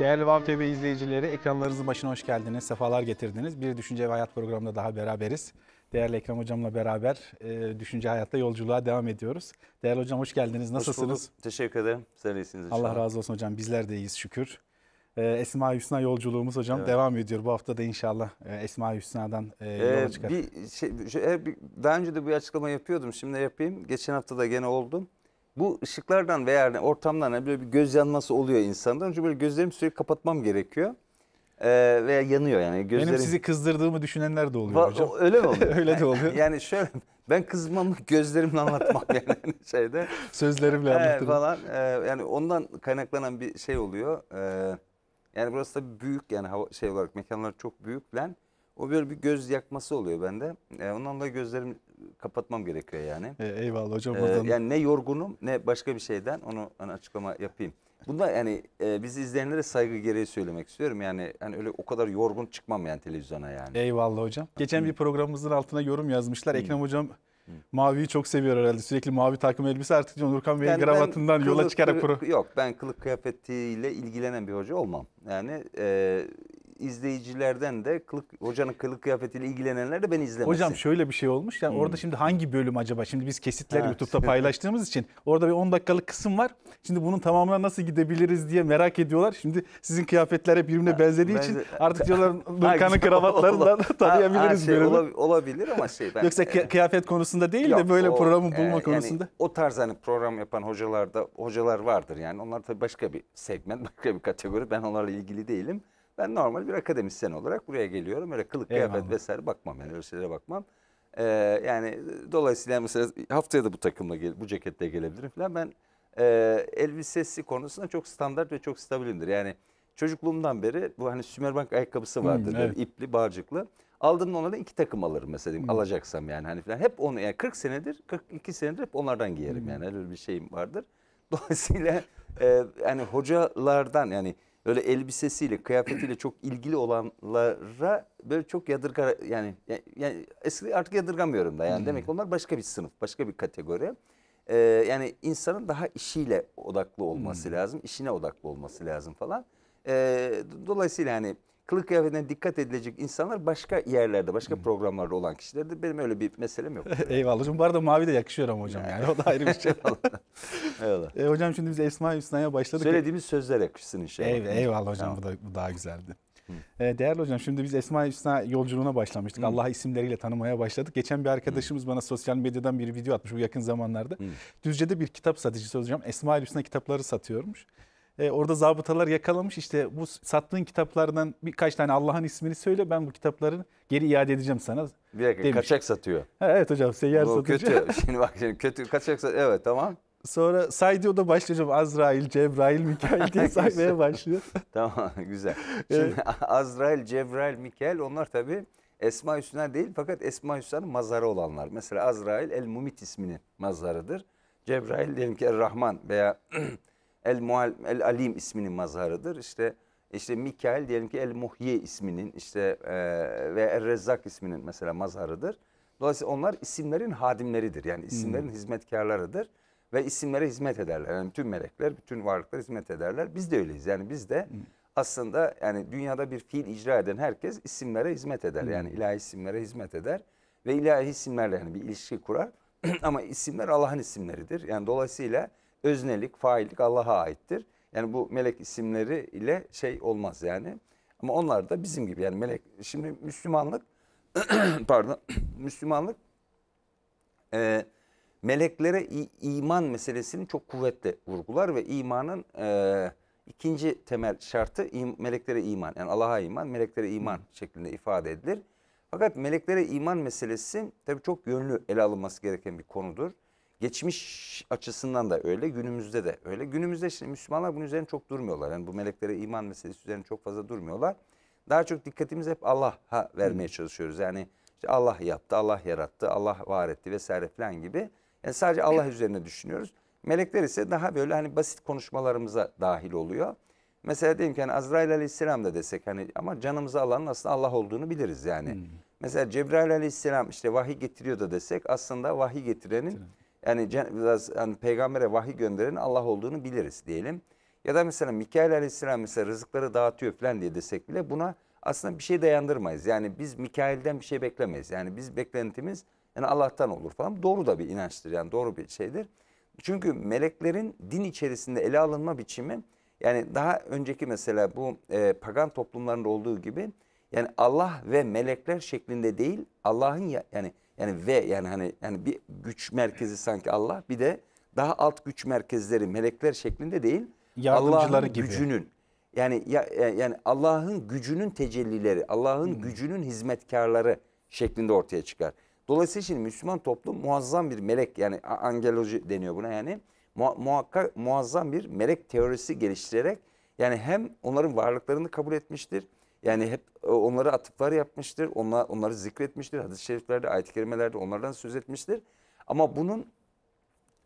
Değerli Vav TV izleyicileri, ekranlarınızın başına hoş geldiniz, sefalar getirdiniz. Bir Düşünce ve Hayat programında daha beraberiz. Değerli Ekrem Hocam'la beraber e, Düşünce Hayat'ta yolculuğa devam ediyoruz. Değerli Hocam hoş geldiniz, nasılsınız? Hoş Teşekkür ederim, sen iyisiniz inşallah. Allah razı olsun hocam, bizler de iyiyiz şükür. E, Esma Hüsna yolculuğumuz hocam evet. devam ediyor bu hafta da inşallah e, Esma Hüsna'dan e, e yola ee, Bir şey, e, daha önce de bu açıklama yapıyordum, şimdi yapayım. Geçen hafta da gene oldum bu ışıklardan veya ortamdan hani böyle bir göz yanması oluyor insandan. Çünkü böyle gözlerimi sürekli kapatmam gerekiyor. Ee, veya yanıyor yani gözlerim. Benim sizi kızdırdığımı düşünenler de oluyor Va hocam. Öyle mi oluyor? öyle de oluyor. Yani şöyle ben kızmam gözlerimle anlatmam yani şeyde. Sözlerimle anlatırım. falan ee, yani ondan kaynaklanan bir şey oluyor. Ee, yani burası da büyük yani hava, şey olarak mekanlar çok büyük lan. O böyle bir göz yakması oluyor bende. E, ondan dolayı gözlerimi kapatmam gerekiyor yani. E, eyvallah hocam. E, buradan... Yani ne yorgunum ne başka bir şeyden onu hani açıklama yapayım. Bunda yani e, bizi izleyenlere saygı gereği söylemek istiyorum. Yani hani öyle o kadar yorgun çıkmam yani televizyona yani. Eyvallah hocam. Geçen bir programımızın altına yorum yazmışlar. Hı. Ekrem hocam Maviyi çok seviyor herhalde. Sürekli mavi takım elbise artık Nurkan Bey'in yani kravatından yola çıkarak kuru. Yok ben kılık kıyafetiyle ilgilenen bir hoca olmam. Yani e, izleyicilerden de kılık, hocanın kılık kıyafetiyle ilgilenenler de ben izlemesin. Hocam şöyle bir şey olmuş. Yani hmm. orada şimdi hangi bölüm acaba? Şimdi biz kesitleri evet. YouTube'da paylaştığımız için orada bir 10 dakikalık kısım var. Şimdi bunun tamamına nasıl gidebiliriz diye merak ediyorlar. Şimdi sizin kıyafetlere hep birbirine benzediği ben, için artık diyorlar Nurkan'ı kravatlarından tanıyabiliriz. Ha, şey, olabilir, ama şey ben... Yoksa e, kıyafet konusunda değil yok, de böyle o, programı e, bulma yani, konusunda. O tarz hani program yapan hocalarda hocalar vardır yani. Onlar tabii başka bir segment, başka bir kategori. Ben onlarla ilgili değilim. Ben normal bir akademisyen olarak buraya geliyorum. Öyle kılık, Eyvallah. kıyafet vesaire bakmam. Yani öyle şeylere bakmam. Ee, yani dolayısıyla mesela haftaya da bu takımla, bu ceketle gelebilirim falan. Ben e, elbisesi konusunda çok standart ve çok stabilimdir. Yani çocukluğumdan beri bu hani Sümerbank ayakkabısı hmm, vardır. Hmm, evet. ipli, bağcıklı. Aldığımda onlardan iki takım alırım mesela. Hmm. Alacaksam yani hani falan. Hep onu yani 40 senedir, 42 senedir hep onlardan giyerim hmm. yani. Öyle bir şeyim vardır. Dolayısıyla e, yani hocalardan yani öyle elbisesiyle, kıyafetiyle çok ilgili olanlara böyle çok yadırga yani, yani eski artık yadırgamıyorum da yani. Hmm. Demek onlar başka bir sınıf, başka bir kategori. Ee, yani insanın daha işiyle odaklı olması lazım, işine odaklı olması lazım falan. Ee, dolayısıyla hani kılık kıyafetine dikkat edilecek insanlar başka yerlerde, başka hmm. programlarda olan kişilerde benim öyle bir meselem yok. Eyvallah hocam. Bu arada mavi de yakışıyor ama hocam yani. O da ayrı bir şey. eyvallah. E, hocam şimdi biz Esma Hüsna'ya başladık. Söylediğimiz sözler yakışsın inşallah. Eyvallah, eyvallah hocam. Bu, da, bu daha güzeldi. E, değerli hocam şimdi biz Esma Hüsna yolculuğuna başlamıştık. Allah isimleriyle tanımaya başladık. Geçen bir arkadaşımız Hı. bana sosyal medyadan bir video atmış bu yakın zamanlarda. Hı. Düzce'de bir kitap satıcısı hocam Esma Hüsna kitapları satıyormuş. E, orada zabıtalar yakalamış işte bu sattığın kitaplardan birkaç tane Allah'ın ismini söyle ben bu kitapları geri iade edeceğim sana. Bir dakika demiş. kaçak satıyor. Ha, evet hocam seyyar satıyor. Kötü şimdi bak şimdi kötü kaçak satıyor evet tamam. Sonra saydı o da başlıyor hocam Azrail, Cebrail, Mikail diye saymaya başlıyor. tamam güzel. Şimdi evet. Azrail, Cebrail, Mikail onlar tabi Esma Hüsna değil fakat Esma Hüsna'nın mazarı olanlar. Mesela Azrail El Mumit isminin mazarıdır. Cebrail diyelim ki Er Rahman veya El, Mual, El Alim isminin mazharıdır. İşte işte Mikail diyelim ki El Muhyi isminin işte e, ve El er Rezzak isminin mesela mazharıdır. Dolayısıyla onlar isimlerin hadimleridir. Yani isimlerin hmm. hizmetkarlarıdır ve isimlere hizmet ederler. Yani tüm melekler, bütün varlıklar hizmet ederler. Biz de öyleyiz. Yani biz de hmm. aslında yani dünyada bir fiil icra eden herkes isimlere hizmet eder. Hmm. Yani ilahi isimlere hizmet eder ve ilahi isimlerle yani bir ilişki kurar. Ama isimler Allah'ın isimleridir. Yani dolayısıyla öznelik, faillik Allah'a aittir. Yani bu melek isimleri ile şey olmaz yani. Ama onlar da bizim gibi yani melek. Şimdi Müslümanlık pardon Müslümanlık e, meleklere iman meselesini çok kuvvetle vurgular ve imanın e, ikinci temel şartı im, meleklere iman. Yani Allah'a iman, meleklere iman şeklinde ifade edilir. Fakat meleklere iman meselesi tabii çok yönlü ele alınması gereken bir konudur. Geçmiş açısından da öyle, günümüzde de öyle. Günümüzde şimdi Müslümanlar bunun üzerine çok durmuyorlar. Yani bu meleklere iman meselesi üzerine çok fazla durmuyorlar. Daha çok dikkatimiz hep Allah'a vermeye çalışıyoruz. Yani işte Allah yaptı, Allah yarattı, Allah var etti vesaire falan gibi. Yani sadece Allah üzerine düşünüyoruz. Melekler ise daha böyle hani basit konuşmalarımıza dahil oluyor. Mesela diyelim ki hani Azrail aleyhisselam da desek hani ama canımızı alanın aslında Allah olduğunu biliriz yani. Hmm. Mesela Cebrail aleyhisselam işte vahiy getiriyor da desek aslında vahiy getirenin yani, yani peygambere vahiy gönderen Allah olduğunu biliriz diyelim. Ya da mesela Mikail aleyhisselam mesela rızıkları dağıtıyor falan diye desek bile buna aslında bir şey dayandırmayız. Yani biz Mikail'den bir şey beklemeyiz. Yani biz beklentimiz yani Allah'tan olur falan. Doğru da bir inançtır yani doğru bir şeydir. Çünkü meleklerin din içerisinde ele alınma biçimi yani daha önceki mesela bu e, pagan toplumlarında olduğu gibi yani Allah ve melekler şeklinde değil Allah'ın yani yani ve yani hani yani bir güç merkezi sanki Allah bir de daha alt güç merkezleri melekler şeklinde değil. Allah'ın gücünün yani ya, e, yani Allah'ın gücünün tecellileri, Allah'ın hmm. gücünün hizmetkarları şeklinde ortaya çıkar. Dolayısıyla şimdi Müslüman toplum muazzam bir melek yani angeloji deniyor buna yani muhakkak muazzam bir melek teorisi geliştirerek yani hem onların varlıklarını kabul etmiştir yani hep e, onlara atıflar yapmıştır, onlar, onları zikretmiştir. Hadis-i şeriflerde, ayet-i kerimelerde onlardan söz etmiştir. Ama bunun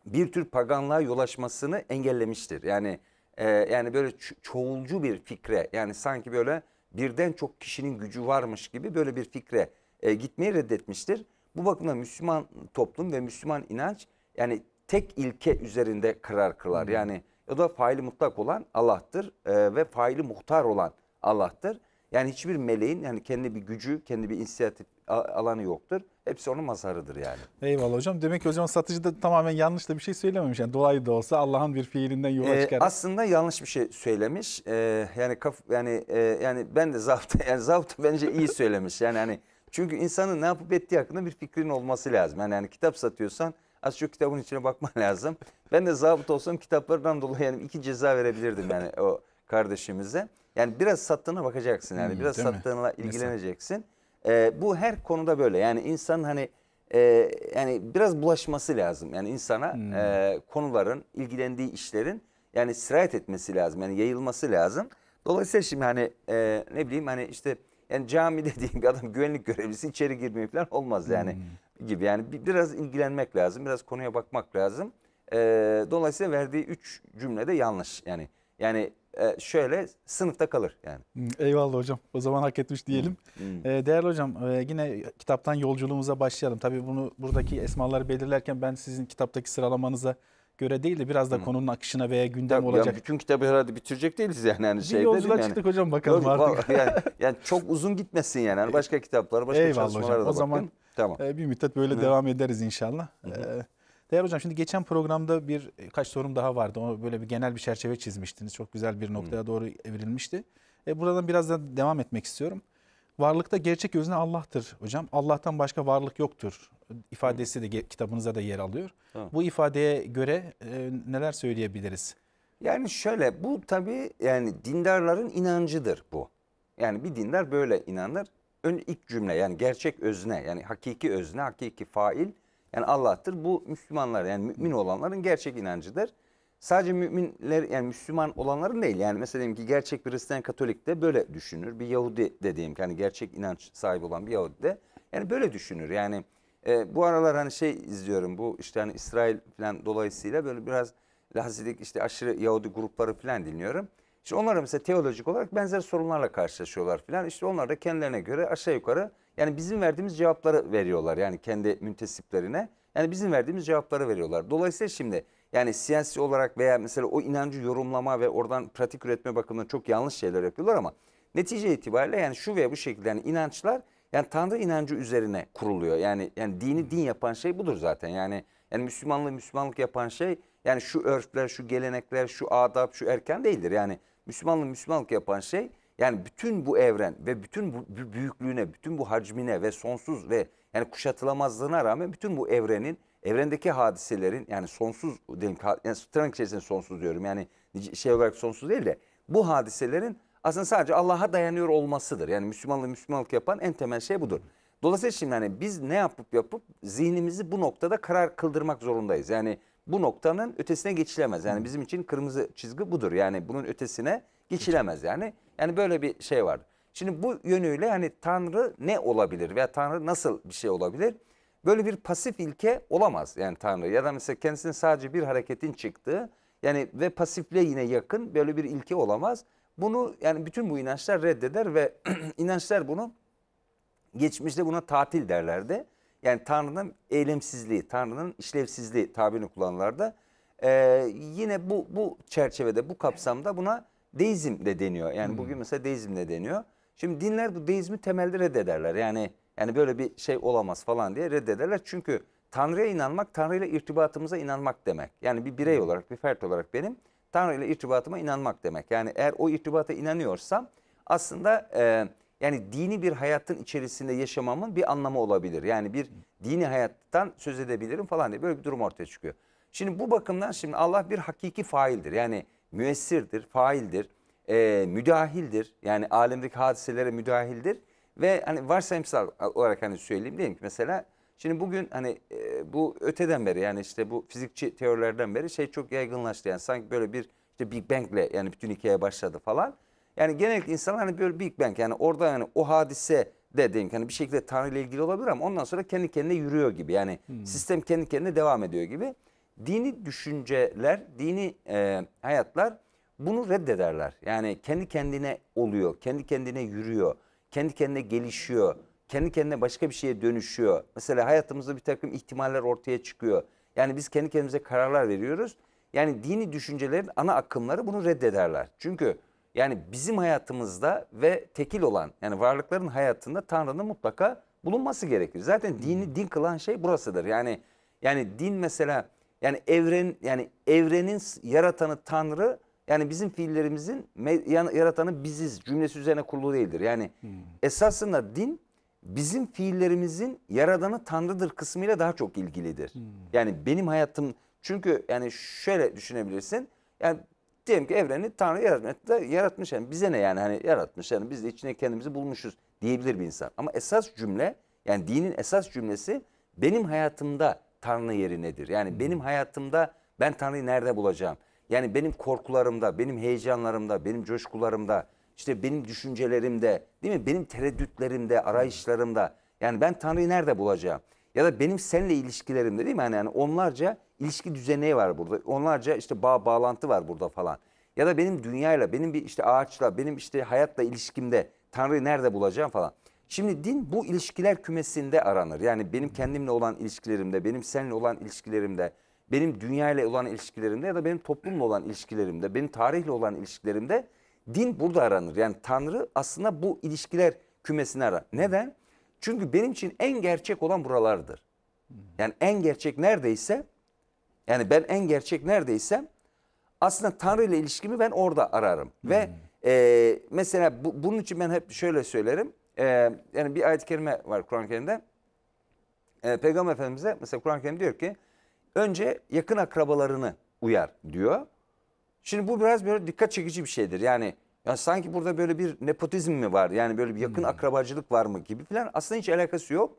bir tür paganlığa yol açmasını engellemiştir. Yani e, yani böyle çoğulcu bir fikre yani sanki böyle birden çok kişinin gücü varmış gibi böyle bir fikre e, gitmeyi reddetmiştir. Bu bakımdan Müslüman toplum ve Müslüman inanç yani tek ilke üzerinde karar kılar. Hmm. Yani o da faili mutlak olan Allah'tır e, ve faili muhtar olan Allah'tır. Yani hiçbir meleğin yani kendi bir gücü, kendi bir inisiyatif alanı yoktur. Hepsi onun mazharıdır yani. Eyvallah hocam. Demek ki o zaman satıcı da tamamen yanlış da bir şey söylememiş. Yani dolayı da olsa Allah'ın bir fiilinden yola ee, çıkar. Aslında yanlış bir şey söylemiş. Ee, yani kaf yani e, yani ben de zapt yani zapt bence iyi söylemiş. Yani hani çünkü insanın ne yapıp ettiği hakkında bir fikrin olması lazım. Yani, yani kitap satıyorsan az çok kitabın içine bakman lazım. Ben de zabıt olsam kitaplardan dolayı yani iki ceza verebilirdim yani o kardeşimize. Yani biraz sattığına bakacaksın yani. Hmm, biraz sattığına mi? ilgileneceksin. Ee, bu her konuda böyle. Yani insan hani e, yani biraz bulaşması lazım. Yani insana hmm. e, konuların, ilgilendiği işlerin yani sirayet etmesi lazım. Yani yayılması lazım. Dolayısıyla şimdi hani e, ne bileyim hani işte yani cami dediğim bir adam güvenlik görevlisi içeri girmiyor falan olmaz yani hmm. gibi. Yani biraz ilgilenmek lazım. Biraz konuya bakmak lazım. E, dolayısıyla verdiği üç cümle de yanlış. Yani yani e, şöyle sınıfta kalır yani. Hmm, eyvallah hocam. O zaman hak etmiş diyelim. Hmm, hmm. E, değerli hocam e, yine kitaptan yolculuğumuza başlayalım. Tabii bunu buradaki esmaları belirlerken ben sizin kitaptaki sıralamanıza göre değil de biraz da konunun akışına veya gündem ya, olacak. Ya bütün kitabı herhalde bitirecek değiliz yani. yani bir şey yolculuğa yani. çıktık hocam bakalım artık. yani, yani çok uzun gitmesin yani. Hani başka kitaplar, başka Eyvallah çalışmalara hocam. da o bakın. zaman tamam. bir müddet böyle Hı. devam ederiz inşallah. Hı. E, Değer hocam şimdi geçen programda bir e, kaç sorum daha vardı. O böyle bir genel bir çerçeve çizmiştiniz. Çok güzel bir noktaya hmm. doğru evrilmişti. E, buradan biraz da devam etmek istiyorum. Varlıkta gerçek özne Allah'tır hocam. Allah'tan başka varlık yoktur ifadesi de kitabınıza da yer alıyor. Ha. Bu ifadeye göre e, neler söyleyebiliriz? Yani şöyle bu tabii yani dindarların inancıdır bu. Yani bir dindar böyle inanır. Ön ilk cümle yani gerçek özne yani hakiki özne, hakiki fail yani Allah'tır. Bu Müslümanlar yani mümin olanların gerçek inancıdır. Sadece müminler yani Müslüman olanların değil. Yani mesela diyelim ki gerçek bir Hristiyan Katolik de böyle düşünür. Bir Yahudi de diyelim ki hani gerçek inanç sahibi olan bir Yahudi de yani böyle düşünür. Yani e, bu aralar hani şey izliyorum bu işte hani İsrail falan dolayısıyla böyle biraz Lazilik işte aşırı Yahudi grupları falan dinliyorum. İşte onlar da mesela teolojik olarak benzer sorunlarla karşılaşıyorlar filan. İşte onlar da kendilerine göre aşağı yukarı yani bizim verdiğimiz cevapları veriyorlar. Yani kendi müntesiplerine yani bizim verdiğimiz cevapları veriyorlar. Dolayısıyla şimdi yani siyasi olarak veya mesela o inancı yorumlama ve oradan pratik üretme bakımından çok yanlış şeyler yapıyorlar ama netice itibariyle yani şu veya bu şekilde yani inançlar yani Tanrı inancı üzerine kuruluyor. Yani yani dini hmm. din yapan şey budur zaten. Yani yani Müslümanlığı Müslümanlık yapan şey yani şu örfler, şu gelenekler, şu adab, şu erken değildir. Yani Müslümanlığı Müslümanlık yapan şey yani bütün bu evren ve bütün bu büyüklüğüne, bütün bu hacmine ve sonsuz ve yani kuşatılamazlığına rağmen bütün bu evrenin, evrendeki hadiselerin yani sonsuz diyelim, yani tırnak içerisinde sonsuz diyorum yani şey olarak sonsuz değil de bu hadiselerin aslında sadece Allah'a dayanıyor olmasıdır. Yani Müslümanlığı Müslümanlık yapan en temel şey budur. Dolayısıyla şimdi hani biz ne yapıp yapıp zihnimizi bu noktada karar kıldırmak zorundayız. Yani bu noktanın ötesine geçilemez. Yani bizim için kırmızı çizgi budur. Yani bunun ötesine geçilemez yani. Yani böyle bir şey var. Şimdi bu yönüyle hani Tanrı ne olabilir veya Tanrı nasıl bir şey olabilir? Böyle bir pasif ilke olamaz yani Tanrı ya da mesela kendisinin sadece bir hareketin çıktığı yani ve pasifle yine yakın böyle bir ilke olamaz. Bunu yani bütün bu inançlar reddeder ve inançlar bunu geçmişte buna tatil derlerdi. Yani Tanrı'nın eylemsizliği, Tanrı'nın işlevsizliği tabirini kullananlarda e, yine bu, bu çerçevede, bu kapsamda buna deizm de deniyor. Yani hmm. bugün mesela deizm de deniyor. Şimdi dinler bu deizmi temelde reddederler. Yani yani böyle bir şey olamaz falan diye reddederler. Çünkü Tanrı'ya inanmak, Tanrı'yla irtibatımıza inanmak demek. Yani bir birey hmm. olarak, bir fert olarak benim Tanrı'yla irtibatıma inanmak demek. Yani eğer o irtibata inanıyorsam aslında e, yani dini bir hayatın içerisinde yaşamamın bir anlamı olabilir. Yani bir dini hayattan söz edebilirim falan diye böyle bir durum ortaya çıkıyor. Şimdi bu bakımdan şimdi Allah bir hakiki faildir. Yani müessirdir, faildir, e, müdahildir. Yani alemdeki hadiselere müdahildir. Ve hani varsayımsal olarak hani söyleyeyim diyelim ki mesela şimdi bugün hani e, bu öteden beri yani işte bu fizikçi teorilerden beri şey çok yaygınlaştı. Yani sanki böyle bir işte Big Bang'le yani bütün hikaye başladı falan. Yani genellikle insanlar hani böyle Big Bang yani orada yani o hadise dediğim diyelim hani bir şekilde Tanrı ile ilgili olabilir ama ondan sonra kendi kendine yürüyor gibi. Yani hmm. sistem kendi kendine devam ediyor gibi. Dini düşünceler, dini e, hayatlar bunu reddederler. Yani kendi kendine oluyor, kendi kendine yürüyor, kendi kendine gelişiyor, kendi kendine başka bir şeye dönüşüyor. Mesela hayatımızda bir takım ihtimaller ortaya çıkıyor. Yani biz kendi kendimize kararlar veriyoruz. Yani dini düşüncelerin ana akımları bunu reddederler. Çünkü yani bizim hayatımızda ve tekil olan yani varlıkların hayatında Tanrı'nın mutlaka bulunması gerekir. Zaten dini din kılan şey burasıdır. Yani yani din mesela yani evren yani evrenin yaratanı Tanrı yani bizim fiillerimizin yaratanı biziz cümlesi üzerine kurulu değildir. Yani hmm. esasında din bizim fiillerimizin yaradanı Tanrı'dır kısmıyla daha çok ilgilidir. Hmm. Yani benim hayatım çünkü yani şöyle düşünebilirsin. Yani diyelim ki evreni Tanrı yaratmış. Yaratmış yani bize ne yani hani yaratmış yani biz de içine kendimizi bulmuşuz diyebilir bir insan. Ama esas cümle yani dinin esas cümlesi benim hayatımda Tanrı yeri nedir? Yani benim hayatımda ben Tanrı'yı nerede bulacağım? Yani benim korkularımda, benim heyecanlarımda, benim coşkularımda, işte benim düşüncelerimde, değil mi? Benim tereddütlerimde, arayışlarımda. Yani ben Tanrı'yı nerede bulacağım? Ya da benim seninle ilişkilerimde değil mi? Yani, yani onlarca ilişki düzeni var burada. Onlarca işte bağ bağlantı var burada falan. Ya da benim dünyayla, benim bir işte ağaçla, benim işte hayatla ilişkimde Tanrı'yı nerede bulacağım falan. Şimdi din bu ilişkiler kümesinde aranır. Yani benim kendimle olan ilişkilerimde, benim seninle olan ilişkilerimde, benim dünyayla olan ilişkilerimde ya da benim toplumla olan ilişkilerimde, benim tarihle olan ilişkilerimde din burada aranır. Yani Tanrı aslında bu ilişkiler kümesini arar. Neden? Çünkü benim için en gerçek olan buralardır. Yani en gerçek neredeyse yani ben en gerçek neredeysem aslında Tanrı ile ilişkimi ben orada ararım. Hmm. Ve e, mesela bu, bunun için ben hep şöyle söylerim. E, yani bir ayet-i kerime var Kur'an-ı Kerim'de. E, Peygamber Efendimiz'e mesela Kur'an-ı Kerim diyor ki önce yakın akrabalarını uyar diyor. Şimdi bu biraz böyle dikkat çekici bir şeydir. Yani ya sanki burada böyle bir nepotizm mi var? Yani böyle bir yakın hmm. akrabacılık var mı gibi falan. Aslında hiç alakası yok.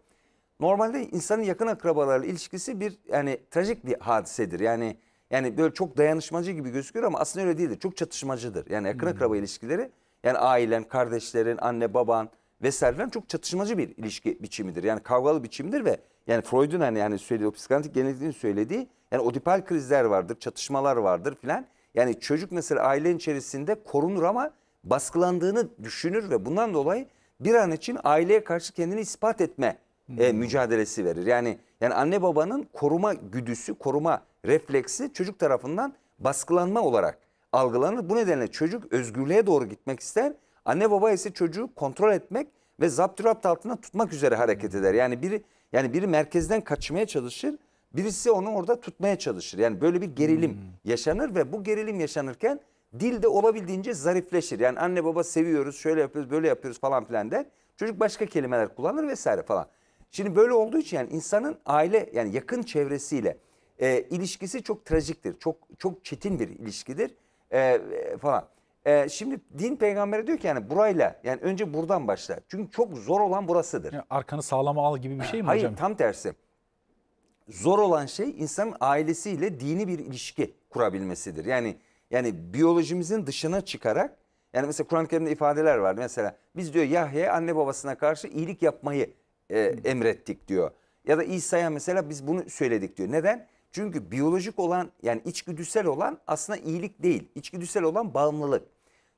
Normalde insanın yakın akrabalarla ilişkisi bir yani trajik bir hadisedir. Yani yani böyle çok dayanışmacı gibi gözüküyor ama aslında öyle değildir. Çok çatışmacıdır. Yani yakın hmm. akraba ilişkileri yani ailen, kardeşlerin, anne, baban vesairelerin çok çatışmacı bir ilişki biçimidir. Yani kavgalı biçimdir ve yani Freud'un hani yani söylediği, o psikantik genelliğinin söylediği yani odipal krizler vardır, çatışmalar vardır filan. Yani çocuk mesela ailen içerisinde korunur ama baskılandığını düşünür ve bundan dolayı bir an için aileye karşı kendini ispat etme e, hmm. mücadelesi verir. Yani yani anne babanın koruma güdüsü, koruma refleksi çocuk tarafından baskılanma olarak algılanır. Bu nedenle çocuk özgürlüğe doğru gitmek ister. Anne baba ise çocuğu kontrol etmek ve zapturapt altında tutmak üzere hareket hmm. eder. Yani biri yani biri merkezden kaçmaya çalışır, birisi onu orada tutmaya çalışır. Yani böyle bir gerilim hmm. yaşanır ve bu gerilim yaşanırken dil de olabildiğince zarifleşir. Yani anne baba seviyoruz, şöyle yapıyoruz, böyle yapıyoruz falan filan der. Çocuk başka kelimeler kullanır vesaire falan. Şimdi böyle olduğu için yani insanın aile yani yakın çevresiyle e, ilişkisi çok trajiktir. Çok çok çetin bir ilişkidir e, e falan. E, şimdi din peygambere diyor ki yani burayla yani önce buradan başla. Çünkü çok zor olan burasıdır. Yani arkanı sağlama al gibi bir şey mi Hayır, hocam? Hayır tam tersi. Zor olan şey insanın ailesiyle dini bir ilişki kurabilmesidir. Yani yani biyolojimizin dışına çıkarak yani mesela Kur'an-ı Kerim'de ifadeler var. Mesela biz diyor Yahya'ya anne babasına karşı iyilik yapmayı e, emrettik diyor. Ya da İsa'ya mesela biz bunu söyledik diyor. Neden? Çünkü biyolojik olan yani içgüdüsel olan aslında iyilik değil. İçgüdüsel olan bağımlılık.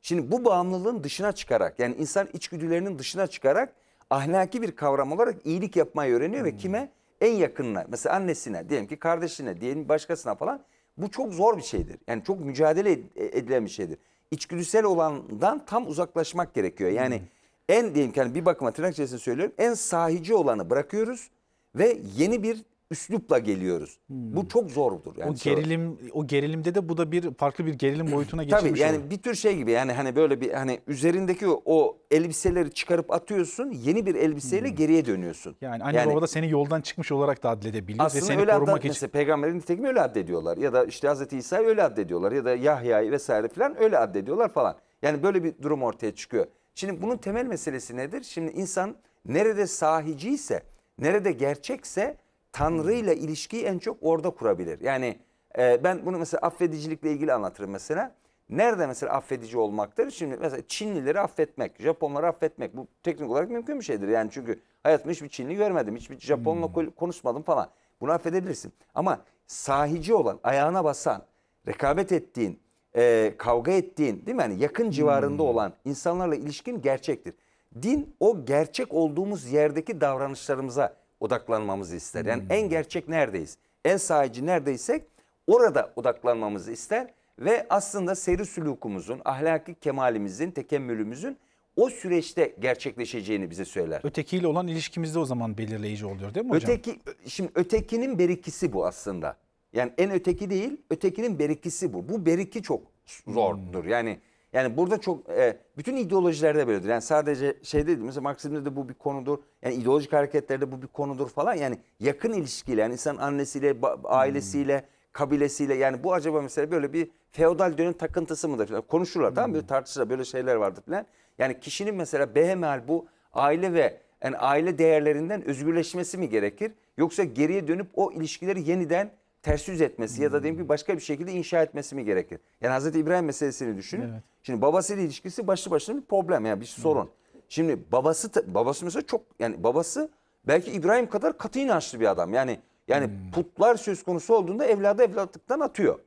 Şimdi bu bağımlılığın dışına çıkarak yani insan içgüdülerinin dışına çıkarak ahlaki bir kavram olarak iyilik yapmayı öğreniyor hmm. ve kime? En yakınına mesela annesine diyelim ki kardeşine diyelim başkasına falan bu çok zor bir şeydir. Yani çok mücadele e, edilen bir şeydir. İçgüdüsel olandan tam uzaklaşmak gerekiyor. Yani hmm en diyelim ki yani bir bakıma tırnak içerisinde söylüyorum en sahici olanı bırakıyoruz ve yeni bir üslupla geliyoruz. Hmm. Bu çok zordur. Yani o gerilim o gerilimde de bu da bir farklı bir gerilim boyutuna geçmiş. Tabii yani olur. bir tür şey gibi yani hani böyle bir hani üzerindeki o, o elbiseleri çıkarıp atıyorsun yeni bir elbiseyle hmm. geriye dönüyorsun. Yani anne yani, baba da seni yoldan çıkmış olarak da adledebilir ve seni öyle korumak için. Mesela peygamberin nitekim öyle addediyorlar ya da işte Hazreti İsa'yı öyle addediyorlar ya da Yahya'yı vesaire falan öyle addediyorlar falan. Yani böyle bir durum ortaya çıkıyor. Şimdi bunun temel meselesi nedir? Şimdi insan nerede sahiciyse, nerede gerçekse Tanrı ile ilişkiyi en çok orada kurabilir. Yani e, ben bunu mesela affedicilikle ilgili anlatırım mesela. Nerede mesela affedici olmaktır? Şimdi mesela Çinlileri affetmek, Japonları affetmek bu teknik olarak mümkün bir şeydir. Yani çünkü hayatımda hiçbir Çinli görmedim, hiçbir Japonla hmm. konuşmadım falan. Bunu affedebilirsin. Ama sahici olan, ayağına basan, rekabet ettiğin, e, kavga ettiğin değil mi? Yani yakın civarında hmm. olan insanlarla ilişkin gerçektir. Din o gerçek olduğumuz yerdeki davranışlarımıza odaklanmamızı ister. Yani hmm. en gerçek neredeyiz? En sahici neredeysek orada odaklanmamızı ister ve aslında seri sülukumuzun, ahlaki kemalimizin, tekemmülümüzün o süreçte gerçekleşeceğini bize söyler. Ötekiyle olan ilişkimizde o zaman belirleyici oluyor değil mi hocam? Öteki, şimdi ötekinin berikisi bu aslında. Yani en öteki değil, ötekinin berikisi bu. Bu beriki çok zordur. Hmm. Yani yani burada çok e, bütün ideolojilerde böyledir. Yani sadece şey dedim mesela Marksizm'de de bu bir konudur. Yani ideolojik hareketlerde bu bir konudur falan. Yani yakın ilişkiyle yani insan annesiyle, ailesiyle, hmm. kabilesiyle yani bu acaba mesela böyle bir feodal dönem takıntısı mıdır falan konuşurlar. Hmm. Tamam böyle tartışırlar böyle şeyler vardır falan. Yani kişinin mesela behemel bu aile ve yani aile değerlerinden özgürleşmesi mi gerekir? Yoksa geriye dönüp o ilişkileri yeniden ters yüz etmesi ya da diyelim ki hmm. başka bir şekilde inşa etmesi mi gerekir? Yani Hazreti İbrahim meselesini düşünün. Evet. Şimdi babasıyla ilişkisi başlı başına bir problem yani bir sorun. Evet. Şimdi babası babası mesela çok yani babası belki İbrahim kadar katı inançlı bir adam. Yani yani hmm. putlar söz konusu olduğunda evladı evlatlıktan atıyor.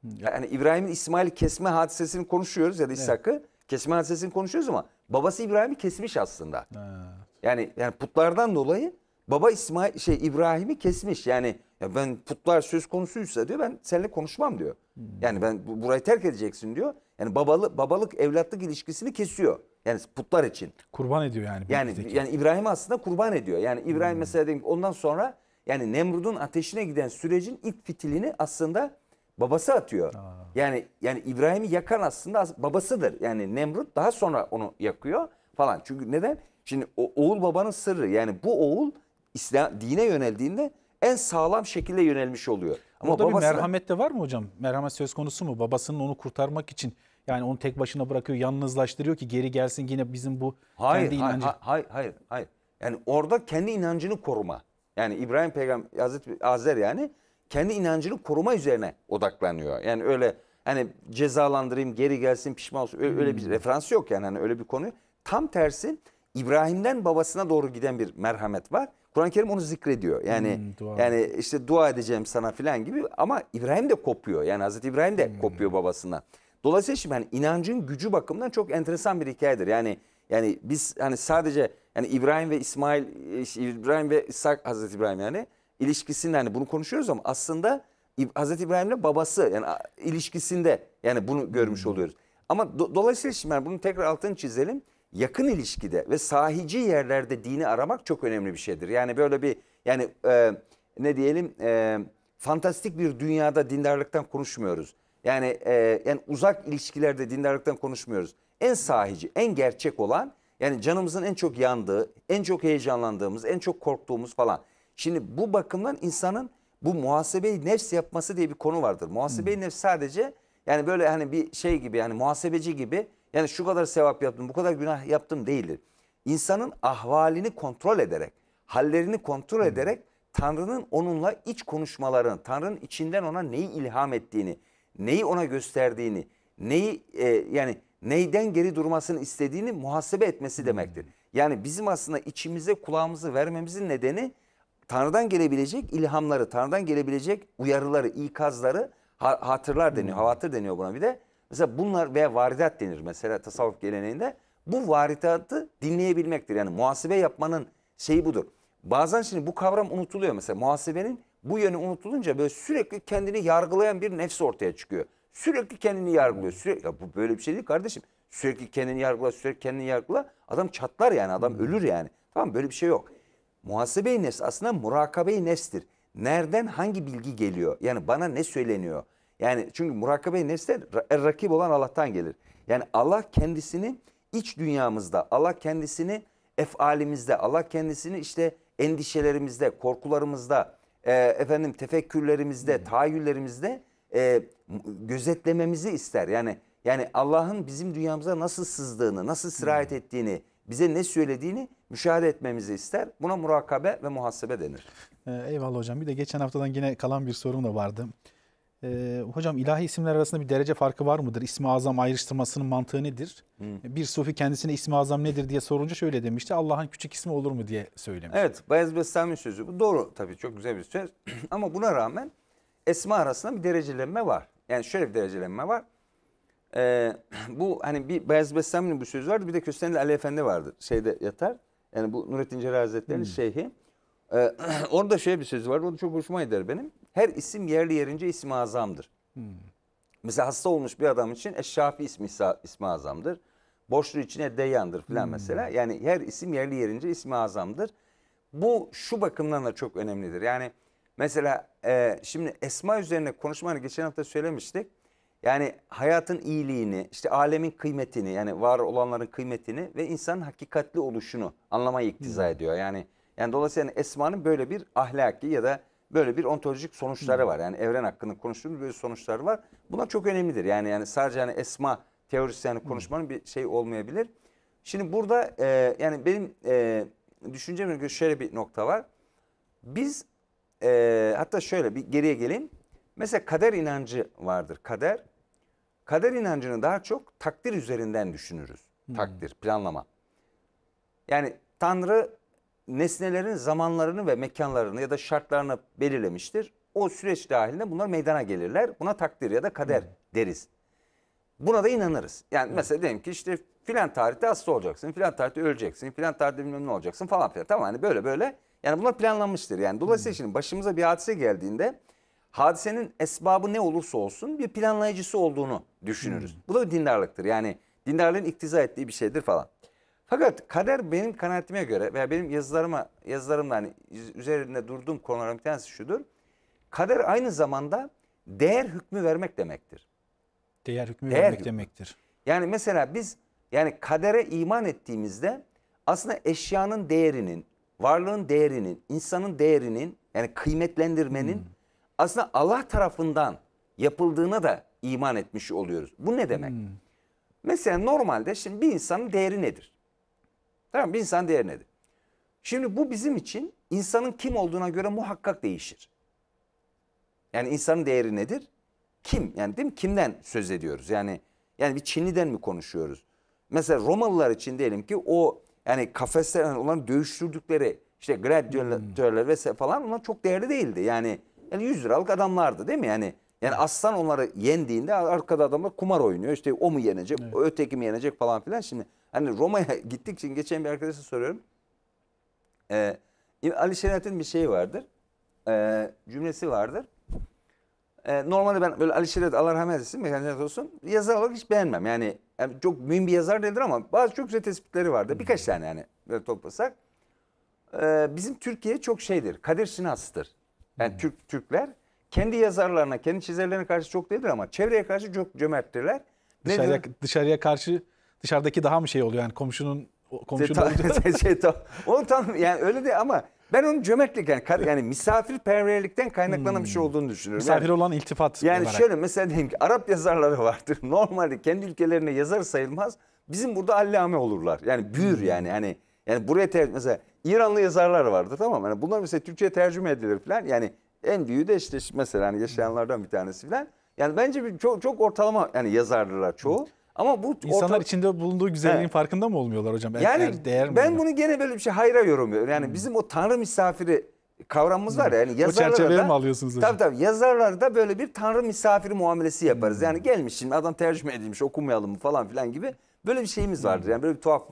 Hmm. Yani İbrahim'in İsmail kesme hadisesini konuşuyoruz ya da İshak'ı evet. kesme hadisesini konuşuyoruz ama babası İbrahim'i kesmiş aslında. Evet. Yani yani putlardan dolayı baba İsmail şey İbrahim'i kesmiş. Yani ya ben putlar söz konusuysa diyor ben seninle konuşmam diyor. Yani ben burayı terk edeceksin diyor. Yani babalı babalık evlatlık ilişkisini kesiyor. Yani putlar için. Kurban ediyor yani. Yani bizdeki. yani İbrahim aslında kurban ediyor. Yani İbrahim hmm. mesela diyelim ondan sonra yani Nemrud'un ateşine giden sürecin ilk fitilini aslında babası atıyor. Aa. Yani yani İbrahim'i yakan aslında babasıdır. Yani Nemrut daha sonra onu yakıyor falan. Çünkü neden? Şimdi o, oğul babanın sırrı. Yani bu oğul İslam dine yöneldiğinde en sağlam şekilde yönelmiş oluyor. Ama Burada babasına... bir merhamet de var mı hocam? Merhamet söz konusu mu? Babasının onu kurtarmak için yani onu tek başına bırakıyor, yalnızlaştırıyor ki geri gelsin yine bizim bu hayır, kendi inancı. Hayır, hayır, hayır. Yani orada kendi inancını koruma. Yani İbrahim Peygamber, Hazreti Azer yani kendi inancını koruma üzerine odaklanıyor. Yani öyle hani cezalandırayım, geri gelsin, pişman olsun öyle, öyle bir hmm. referans yok yani hani öyle bir konu. Tam tersi İbrahim'den babasına doğru giden bir merhamet var. Kur'an-ı Kerim onu zikrediyor. Yani hmm, yani işte dua edeceğim sana filan gibi ama İbrahim de kopuyor. Yani Hazreti İbrahim de hmm. kopuyor babasından. Dolayısıyla şimdi hani inancın gücü bakımından çok enteresan bir hikayedir. Yani yani biz hani sadece yani İbrahim ve İsmail İbrahim ve İshak Hazreti İbrahim yani ilişkisinde hani bunu konuşuyoruz ama aslında Hazreti İbrahim'le babası yani ilişkisinde yani bunu görmüş hmm. oluyoruz. Ama do dolayısıyla şimdi yani bunu tekrar altını çizelim yakın ilişkide ve sahici yerlerde dini aramak çok önemli bir şeydir. Yani böyle bir yani e, ne diyelim e, fantastik bir dünyada dindarlıktan konuşmuyoruz. Yani e, yani uzak ilişkilerde dindarlıktan konuşmuyoruz. En sahici, en gerçek olan yani canımızın en çok yandığı, en çok heyecanlandığımız, en çok korktuğumuz falan. Şimdi bu bakımdan insanın bu muhasebeyi nefs yapması diye bir konu vardır. Muhasebeyi hmm. nefs sadece yani böyle hani bir şey gibi yani muhasebeci gibi yani şu kadar sevap yaptım, bu kadar günah yaptım değildir. İnsanın ahvalini kontrol ederek, hallerini kontrol ederek Tanrı'nın onunla iç konuşmalarını, Tanrı'nın içinden ona neyi ilham ettiğini, neyi ona gösterdiğini, neyi e, yani neyden geri durmasını istediğini muhasebe etmesi demektir. Yani bizim aslında içimize kulağımızı vermemizin nedeni Tanrı'dan gelebilecek ilhamları, Tanrı'dan gelebilecek uyarıları, ikazları hatırlar deniyor, havatır deniyor buna bir de Mesela bunlar veya varidat denir mesela tasavvuf geleneğinde. Bu varidatı dinleyebilmektir. Yani muhasebe yapmanın şeyi budur. Bazen şimdi bu kavram unutuluyor mesela muhasebenin bu yönü unutulunca böyle sürekli kendini yargılayan bir nefs ortaya çıkıyor. Sürekli kendini yargılıyor. Sürekli, ya bu böyle bir şey değil kardeşim. Sürekli kendini yargıla, sürekli kendini yargıla. Adam çatlar yani, adam hmm. ölür yani. Tamam böyle bir şey yok. Muhasebe-i nefs aslında murakabe-i nefstir. Nereden hangi bilgi geliyor? Yani bana ne söyleniyor? Yani çünkü murakabe nesne er, rakip olan Allah'tan gelir. Yani Allah kendisini iç dünyamızda, Allah kendisini efalimizde, Allah kendisini işte endişelerimizde, korkularımızda, e, efendim tefekkürlerimizde, hmm. tahayyüllerimizde e, gözetlememizi ister. Yani yani Allah'ın bizim dünyamıza nasıl sızdığını, nasıl sirayet hmm. ettiğini, bize ne söylediğini müşahede etmemizi ister. Buna murakabe ve muhasebe denir. Ee, eyvallah hocam. Bir de geçen haftadan yine kalan bir sorum da vardı. Ee, hocam ilahi isimler arasında bir derece farkı var mıdır? İsmi azam ayrıştırmasının mantığı nedir? Hı. Bir sufi kendisine ismi azam nedir diye sorunca şöyle demişti. Allah'ın küçük ismi olur mu diye söylemiş. Evet Bayezid Bestami sözü bu doğru tabii çok güzel bir söz. Ama buna rağmen esma arasında bir derecelenme var. Yani şöyle bir derecelenme var. Ee, bu hani bir Bayezid Bestami'nin bu sözü vardı bir de Köstenli Ali Efendi vardı şeyde yatar. Yani bu Nurettin Cerrah Hazretleri'nin hmm. şeyhi. Ee, orada şöyle bir söz var. O da çok hoşuma gider benim her isim yerli yerince ismi azamdır. Hmm. Mesela hasta olmuş bir adam için Eşşafi ismi, ismi azamdır. Boşlu içine Deyan'dır filan hmm. mesela. Yani her isim yerli yerince ismi azamdır. Bu şu bakımdan da çok önemlidir. Yani mesela e, şimdi esma üzerine konuşmanı geçen hafta söylemiştik. Yani hayatın iyiliğini, işte alemin kıymetini yani var olanların kıymetini ve insanın hakikatli oluşunu anlamayı iktiza hmm. ediyor. Yani yani dolayısıyla esmanın böyle bir ahlaki ya da böyle bir ontolojik sonuçları hmm. var. Yani evren hakkında konuştuğumuz böyle sonuçlar var. buna çok önemlidir. Yani yani sadece hani esma teorisi yani hmm. konuşmanın bir şey olmayabilir. Şimdi burada e, yani benim e, düşünceme göre şöyle bir nokta var. Biz e, hatta şöyle bir geriye geleyim. Mesela kader inancı vardır. Kader. Kader inancını daha çok takdir üzerinden düşünürüz. Hmm. Takdir, planlama. Yani Tanrı nesnelerin zamanlarını ve mekanlarını ya da şartlarını belirlemiştir. O süreç dahilinde bunlar meydana gelirler. Buna takdir ya da kader evet. Hmm. deriz. Buna da inanırız. Yani evet. mesela diyelim ki işte filan tarihte hasta olacaksın, filan tarihte öleceksin, filan tarihte bilmem ne olacaksın falan filan. Tamam hani böyle böyle. Yani bunlar planlanmıştır. Yani dolayısıyla hmm. şimdi başımıza bir hadise geldiğinde hadisenin esbabı ne olursa olsun bir planlayıcısı olduğunu düşünürüz. Hmm. Bu da bir dindarlıktır. Yani dindarlığın iktiza ettiği bir şeydir falan. Fakat kader benim kanaatime göre veya benim yazılarıma yazılarımla hani üzerinde durduğum konulardan bir tanesi şudur. Kader aynı zamanda değer hükmü vermek demektir. Değer hükmü değer vermek hükmü. demektir. Yani mesela biz yani kadere iman ettiğimizde aslında eşyanın değerinin, varlığın değerinin, insanın değerinin yani kıymetlendirmenin hmm. aslında Allah tarafından yapıldığına da iman etmiş oluyoruz. Bu ne demek? Hmm. Mesela normalde şimdi bir insanın değeri nedir? Tamam bir insan değer nedir? Şimdi bu bizim için insanın kim olduğuna göre muhakkak değişir. Yani insanın değeri nedir? Kim? Yani değil mi? Kimden söz ediyoruz? Yani yani bir Çinli'den mi konuşuyoruz? Mesela Romalılar için diyelim ki o yani kafesler olan dövüştürdükleri işte gladyatörler vesaire falan onlar çok değerli değildi. Yani yani 100 liralık adamlardı değil mi? Yani yani aslan onları yendiğinde arkada adamlar kumar oynuyor. İşte o mu yenecek, evet. öteki mi yenecek falan filan. Şimdi Hani Roma'ya gittik için geçen bir arkadaşa soruyorum. Ee, Ali Şeriat'ın bir şeyi vardır. E, cümlesi vardır. E, normalde ben böyle Ali Şeriat Allah rahmet eylesin, mekanizat olsun. Yazar olarak hiç beğenmem. Yani, yani çok mühim bir yazar değildir ama bazı çok güzel tespitleri vardır. Birkaç tane yani böyle toplasak. E, bizim Türkiye çok şeydir. Kadir Sinas'tır. Yani Türk Türkler kendi yazarlarına, kendi çizerlerine karşı çok değildir ama çevreye karşı çok cömerttirler. Dışarıya, dışarıya karşı dışarıdaki daha mı şey oluyor yani komşunun komşunun şey, tam, şey, şey, onu tam yani öyle de ama ben onun cömertlik yani, yani misafirperverlikten kaynaklanan hmm. bir şey olduğunu düşünüyorum. Misafir yani, olan iltifat. Yani olarak. şöyle mesela diyeyim ki Arap yazarları vardır. Normalde kendi ülkelerine yazar sayılmaz. Bizim burada allame olurlar. Yani büyür hmm. yani hani yani buraya ter, mesela İranlı yazarlar vardır tamam Yani bunlar mesela Türkçe'ye tercüme edilir falan. Yani en büyüğü de işte mesela hani yaşayanlardan bir tanesi falan. Yani bence bir, çok çok ortalama yani yazarlılar çoğu. Hmm. Ama bu insanlar orta... içinde bulunduğu güzelliğin evet. farkında mı olmuyorlar hocam? Er, yani er, değer mi ben bunu gene böyle bir şey hayra yorumluyorum. Yani hmm. bizim o tanrı misafiri kavramımız hmm. var yani yazarlarda. O çerçeveleri mi alıyorsunuz hocam? Tabii tabii yazarlarda böyle bir tanrı misafiri muamelesi yaparız. Hmm. Yani gelmiş şimdi adam tercüme edilmiş okumayalım falan filan gibi. Böyle bir şeyimiz vardır. Hmm. Yani böyle bir tuhaf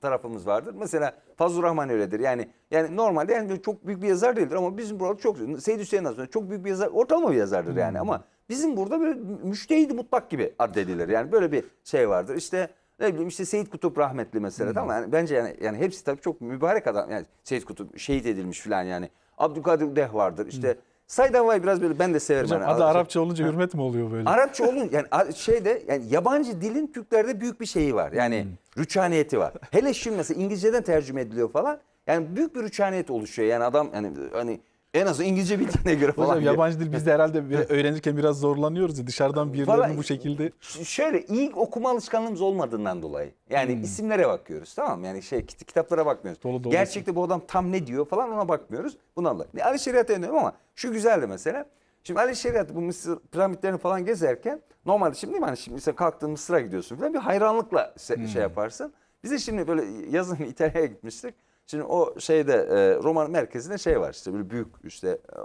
tarafımız vardır. Mesela Fazıl Rahman öyledir. Yani yani normalde yani çok büyük bir yazar değildir ama bizim burada çok Seyit Hüseyin Hazretleri çok büyük bir yazar, ortalama bir yazardır hmm. yani ama Bizim burada böyle müştehidi mutlak gibi dediler Yani böyle bir şey vardır. İşte ne bileyim işte Seyit Kutup rahmetli mesela hmm. ama yani bence yani, yani hepsi tabii çok mübarek adam. Yani Seyit Kutup şehit edilmiş falan yani. Abdülkadir Deh vardır. işte hmm. Said Havai biraz böyle ben de severim. Hocam, yani. adı Arapça olunca ha. hürmet mi oluyor böyle? Arapça olunca yani şey de yani yabancı dilin Türklerde büyük bir şeyi var. Yani hmm. rüçhaniyeti var. Hele şimdi mesela İngilizceden tercüme ediliyor falan. Yani büyük bir rüçhaniyet oluşuyor. Yani adam yani hani en az İngilizce bildiğine göre falan. Hocam diye. yabancı dil biz de herhalde öğrenirken biraz zorlanıyoruz ya dışarıdan birilerinin bu şekilde. Şöyle iyi okuma alışkanlığımız olmadığından dolayı. Yani hmm. isimlere bakıyoruz tamam mı? Yani şey kitaplara bakmıyoruz. Dolu dolu. Gerçekte bu adam tam ne diyor falan ona bakmıyoruz. Buna Allah. Ali Şeriat'a dönüyorum ama şu güzeldi mesela. Şimdi Ali Şeriat bu Mısır piramitlerini falan gezerken normalde şimdi değil mi? Hani şimdi sen kalktın Mısır'a gidiyorsun falan bir hayranlıkla hmm. şey yaparsın. Bize şimdi böyle yazın İtalya'ya gitmiştik. Şimdi o şeyde e, Roma merkezinde şey var işte böyle büyük işte e,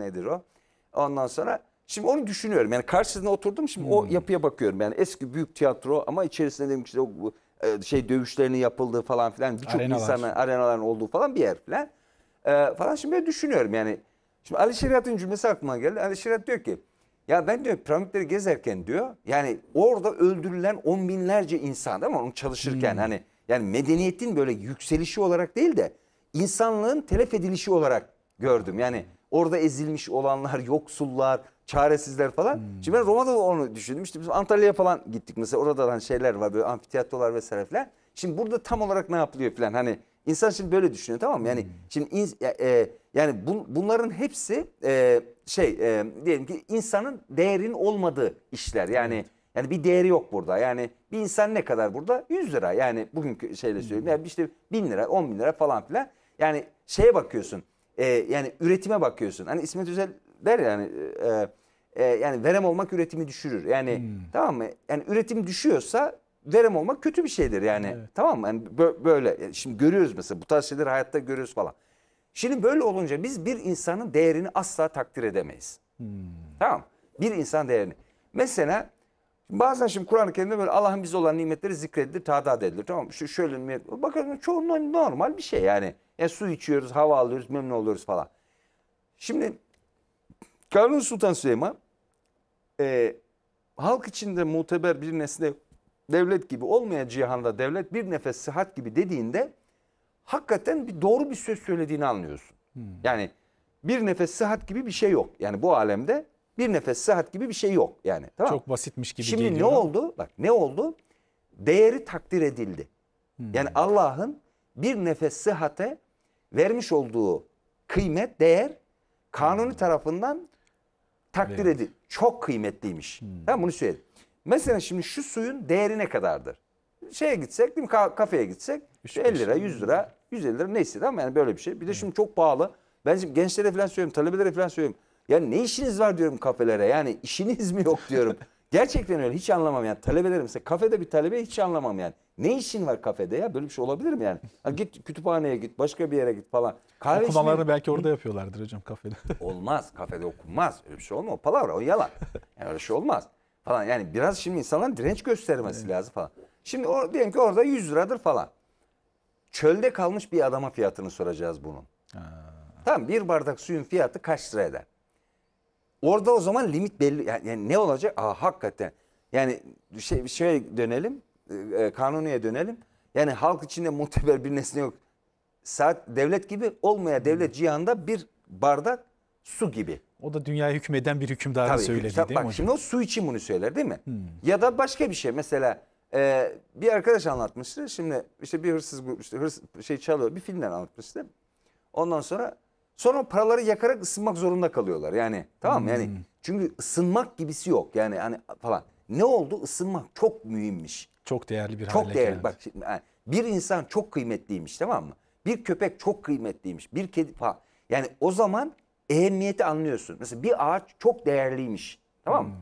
nedir o? Ondan sonra şimdi onu düşünüyorum. Yani karşısına oturdum şimdi hmm. o yapıya bakıyorum. Yani eski büyük tiyatro ama içerisinde dedim işte o e, şey dövüşlerinin yapıldığı falan filan birçok insanın arenaların olduğu falan bir yer filan. E, falan şimdi ben düşünüyorum yani. Şimdi Ali Şeriat'ın cümlesi aklıma geldi. Ali Şeriat diyor ki ya ben diyor piramitleri gezerken diyor yani orada öldürülen on binlerce insan değil mi? Onu çalışırken hmm. hani yani medeniyetin böyle yükselişi olarak değil de insanlığın telef edilişi olarak gördüm. Yani orada ezilmiş olanlar, yoksullar, çaresizler falan. Hmm. Şimdi ben Roma'da da onu düşündüm. İşte biz Antalya'ya falan gittik mesela. Orada da hani şeyler var böyle amfiteyatrolar vesaire falan. Şimdi burada tam olarak ne yapılıyor falan hani insan şimdi böyle düşünüyor tamam mı? Yani hmm. şimdi e, yani bu, bunların hepsi e, şey e, diyelim ki insanın değerin olmadığı işler. Yani evet yani bir değeri yok burada. Yani bir insan ne kadar burada? 100 lira. Yani bugünkü şeyle hmm. söyleyeyim. Yani işte 1000 lira, 10 bin lira falan filan. Yani şeye bakıyorsun. E, yani üretime bakıyorsun. Hani İsmet Özel der yani e, e, yani verem olmak üretimi düşürür. Yani hmm. tamam mı? Yani üretim düşüyorsa verem olmak kötü bir şeydir yani. Evet. Tamam mı? Yani böyle yani şimdi görüyoruz mesela bu tarz şeyleri hayatta görüyoruz falan. Şimdi böyle olunca biz bir insanın değerini asla takdir edemeyiz. Hmm. Tamam? Bir insan değerini. Mesela Bazen şimdi Kur'an-ı Kerim'de böyle Allah'ın bize olan nimetleri zikredilir, tadad edilir. Tamam mı? Şöyle Bakın çoğunluğu normal bir şey yani. yani. E, su içiyoruz, hava alıyoruz, memnun oluyoruz falan. Şimdi Kanun Sultan Süleyman e, halk içinde muteber bir nesne devlet gibi olmayan cihanda devlet bir nefes sıhhat gibi dediğinde hakikaten bir doğru bir söz söylediğini anlıyorsun. Hmm. Yani bir nefes sıhhat gibi bir şey yok. Yani bu alemde bir nefes sıhhat gibi bir şey yok yani. Tamam. Çok basitmiş gibi Şimdi geliyor. ne oldu? Bak ne oldu? Değeri takdir edildi. Hmm. Yani Allah'ın bir nefes sıhhate vermiş olduğu kıymet, değer kanuni hmm. tarafından takdir evet. edildi. Çok kıymetliymiş. Hmm. Tamam bunu söyledim. Mesela şimdi şu suyun değeri ne kadardır? Şeye gitsek, değil mi? Ka kafeye gitsek 50 lira, 100 lira, 150 lira neyse ama yani böyle bir şey. Bir de evet. şimdi çok pahalı. Ben şimdi gençlere falan söylüyorum, talebelere falan söylüyorum. Ya ne işiniz var diyorum kafelere yani işiniz mi yok diyorum. Gerçekten öyle hiç anlamam yani talebelerim mesela kafede bir talebe hiç anlamam yani. Ne işin var kafede ya böyle bir şey olabilir mi yani? Hani git kütüphaneye git başka bir yere git falan. Kahve Okumaları içmeye... belki orada yapıyorlardır hocam kafede. olmaz kafede okunmaz öyle bir şey olmaz o palavra o yalan. Yani öyle şey olmaz falan yani biraz şimdi insanların direnç göstermesi evet. lazım falan. Şimdi or, diyelim ki orada 100 liradır falan. Çölde kalmış bir adama fiyatını soracağız bunun. Ha. Tamam bir bardak suyun fiyatı kaç lira eder? Orada o zaman limit belli yani, yani ne olacak? Aa hakikaten. Yani şey şeye dönelim. E, e, kanuniye dönelim. Yani halk içinde muteber bir nesne yok. Saat devlet gibi olmaya devlet cihanda bir bardak su gibi. O da dünyaya hükmeden bir hükümdara Tabii, söyledi hüküm, değil bak, mi hocam? Şimdi o su için bunu söyler değil mi? Hmm. Ya da başka bir şey mesela e, bir arkadaş anlatmıştı. Şimdi işte bir hırsız, işte hırsız şey çalıyor bir filmden anlatmıştı. Ondan sonra Sonra paraları yakarak ısınmak zorunda kalıyorlar. Yani tamam mı? Yani hmm. çünkü ısınmak gibisi yok. Yani hani falan. Ne oldu? ısınmak çok mühimmiş. Çok değerli bir çok hale değerli. geldi. Bak yani bir insan çok kıymetliymiş tamam mı? Bir köpek çok kıymetliymiş. Bir kedi falan. Yani o zaman ehemmiyeti anlıyorsun. Mesela bir ağaç çok değerliymiş. Tamam mı? Hmm.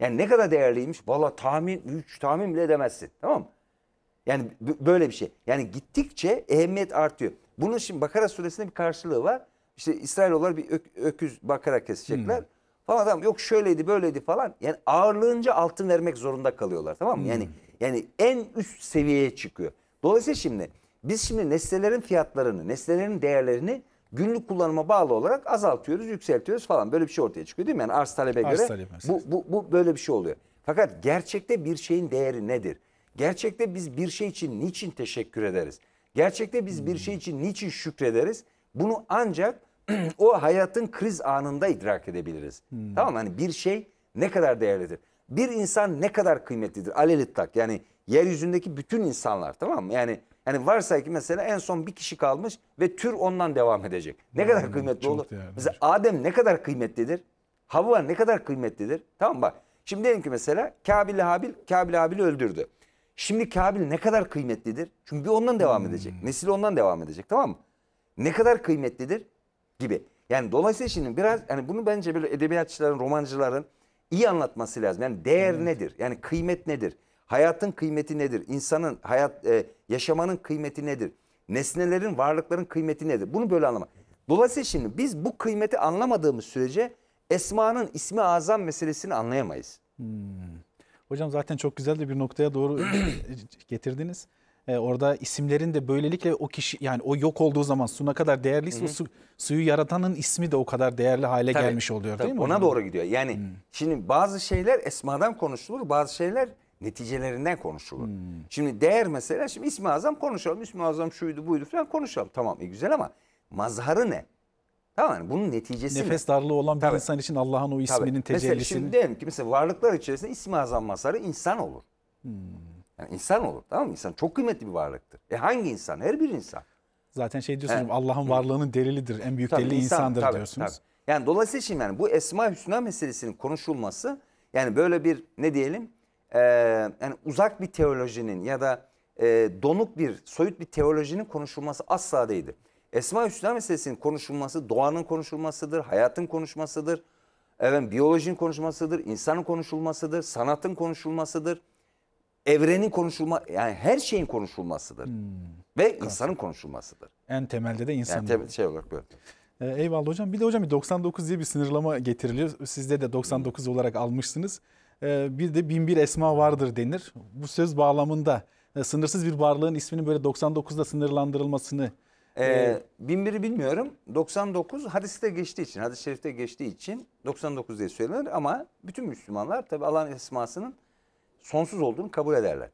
Yani ne kadar değerliymiş? Valla tahmin, üç tahmin bile edemezsin. Tamam mı? Yani böyle bir şey. Yani gittikçe ehemmiyet artıyor. Bunun şimdi Bakara suresinde bir karşılığı var. İşte İsrailoğulları bir ök, öküz bakarak kesecekler. Hmm. Falan tamam yok şöyleydi böyleydi falan. Yani ağırlığınca altın vermek zorunda kalıyorlar tamam mı? Hmm. Yani yani en üst seviyeye çıkıyor. Dolayısıyla şimdi biz şimdi nesnelerin fiyatlarını, nesnelerin değerlerini günlük kullanıma bağlı olarak azaltıyoruz, yükseltiyoruz falan. Böyle bir şey ortaya çıkıyor değil mi? Yani arz talebe arz göre talep bu, bu, bu böyle bir şey oluyor. Fakat gerçekte bir şeyin değeri nedir? Gerçekte biz bir şey için niçin teşekkür ederiz? Gerçekte biz hmm. bir şey için niçin şükrederiz? Bunu ancak o hayatın kriz anında idrak edebiliriz. Hmm. Tamam hani bir şey ne kadar değerlidir? Bir insan ne kadar kıymetlidir? Alelittak yani yeryüzündeki bütün insanlar tamam mı? Yani yani varsay ki mesela en son bir kişi kalmış ve tür ondan devam edecek. Ne yani, kadar kıymetli olur? Değerlidir. Mesela şey. Adem ne kadar kıymetlidir? Havva ne kadar kıymetlidir? Tamam bak. Şimdi diyelim ki mesela Kabil Habil, Kabil Habil'i öldürdü. Şimdi Kabil ne kadar kıymetlidir? Çünkü bir ondan devam hmm. edecek. Nesil ondan devam edecek tamam mı? ne kadar kıymetlidir gibi. Yani dolayısıyla şimdi biraz yani bunu bence böyle edebiyatçıların, romancıların iyi anlatması lazım. Yani değer evet. nedir? Yani kıymet nedir? Hayatın kıymeti nedir? İnsanın hayat e, yaşamanın kıymeti nedir? Nesnelerin, varlıkların kıymeti nedir? Bunu böyle anlamak. Dolayısıyla şimdi biz bu kıymeti anlamadığımız sürece Esma'nın ismi azam meselesini anlayamayız. Hmm. Hocam zaten çok güzel de bir noktaya doğru getirdiniz. E, orada isimlerin de böylelikle o kişi yani o yok olduğu zaman su ne kadar değerliyse Hı -hı. o su, suyu yaratanın ismi de o kadar değerli hale tabii, gelmiş oluyor tabii, değil mi? Ona hocam? doğru gidiyor. Yani Hı. Hmm. şimdi bazı şeyler esmadan konuşulur bazı şeyler neticelerinden konuşulur. Hı. Hmm. Şimdi değer mesela şimdi ismi azam konuşalım ismi azam şuydu buydu falan konuşalım tamam e, güzel ama mazharı ne? Tamam yani bunun neticesi Nefes ne? darlığı olan bir tabii. insan için Allah'ın o isminin tabii. tecellisini. Mesela şimdi diyelim ki mesela varlıklar içerisinde ismi azam mazharı insan olur. Hmm. Yani insan olur tamam mı? İnsan çok kıymetli bir varlıktır. E hangi insan? Her bir insan. Zaten şey diyorsunuz yani, Allah'ın varlığının delilidir. En büyük tabii, delili insan, insandır tabii, diyorsunuz. Tabii. Yani dolayısıyla şimdi yani bu Esma Hüsna meselesinin konuşulması yani böyle bir ne diyelim e, yani uzak bir teolojinin ya da e, donuk bir soyut bir teolojinin konuşulması asla değildi. Esma Hüsna meselesinin konuşulması doğanın konuşulmasıdır, hayatın konuşmasıdır. Evet biyolojinin konuşmasıdır, insanın konuşulmasıdır, sanatın konuşulmasıdır evrenin konuşulma yani her şeyin konuşulmasıdır. Hmm. Ve insanın konuşulmasıdır. En temelde de insan. Yani temel şey olarak böyle. Ee, eyvallah hocam. Bir de hocam 99 diye bir sınırlama getiriliyor. Sizde de 99 hmm. olarak almışsınız. Ee, bir de 1001 esma vardır denir. Bu söz bağlamında e, sınırsız bir varlığın isminin böyle 99'da sınırlandırılmasını ee, ee, 1001'i bilmiyorum. 99 hadiste geçtiği için, hadis-i şerifte geçtiği için 99 diye söylenir ama bütün Müslümanlar tabi Allah'ın esmasının sonsuz olduğunu kabul ederler.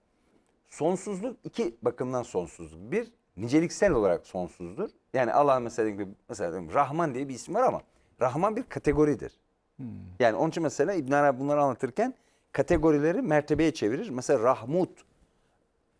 Sonsuzluk iki bakımdan sonsuzluk. Bir, niceliksel olarak sonsuzdur. Yani Allah mesela, mesela Rahman diye bir isim var ama Rahman bir kategoridir. Hmm. Yani onun için mesela İbn Arabi bunları anlatırken kategorileri mertebeye çevirir. Mesela Rahmut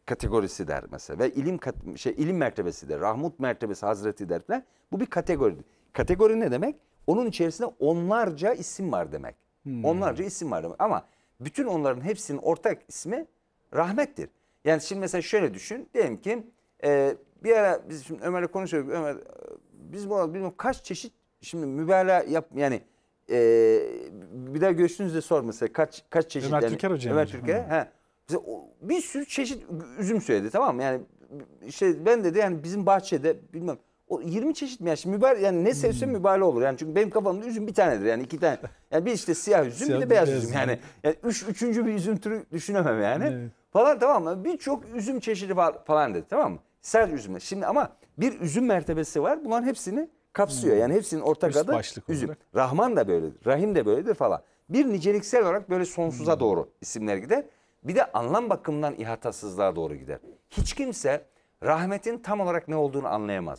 kategorisi der mesela ve ilim şey ilim mertebesi der. Rahmut mertebesi Hazreti der falan. Bu bir kategoridir. Kategori ne demek? Onun içerisinde onlarca isim var demek. Hmm. Onlarca isim var demek. Ama bütün onların hepsinin ortak ismi rahmettir. Yani şimdi mesela şöyle düşün. Diyelim ki e, bir ara biz şimdi Ömer'le konuşuyoruz. Ömer, biz bu bilmem kaç çeşit şimdi mübalağa yap yani e, bir daha görüştüğünüzde sor mesela kaç kaç çeşit. Ömer yani, Türker hocam. Ömer Türker. He. Bize bir sürü çeşit üzüm söyledi tamam mı? Yani şey ben dedi yani bizim bahçede bilmem o 20 çeşit mi? Yani şimdi mübare, yani ne sevse hmm. mübale olur. Yani çünkü benim kafamda üzüm bir tanedir. Yani iki tane. Yani bir işte siyah üzüm bir de beyaz üzüm. Yani, yani üç, üçüncü bir üzüm türü düşünemem yani. Evet. Falan tamam mı? Birçok üzüm çeşidi falan dedi tamam mı? Sert üzüm. Şimdi ama bir üzüm mertebesi var. Bunların hepsini kapsıyor. Hmm. Yani hepsinin ortak Üst adı üzüm. Olarak. Rahman da böyledir. Rahim de böyledir falan. Bir niceliksel olarak böyle sonsuza hmm. doğru isimler gider. Bir de anlam bakımından ihatasızlığa doğru gider. Hiç kimse rahmetin tam olarak ne olduğunu anlayamaz.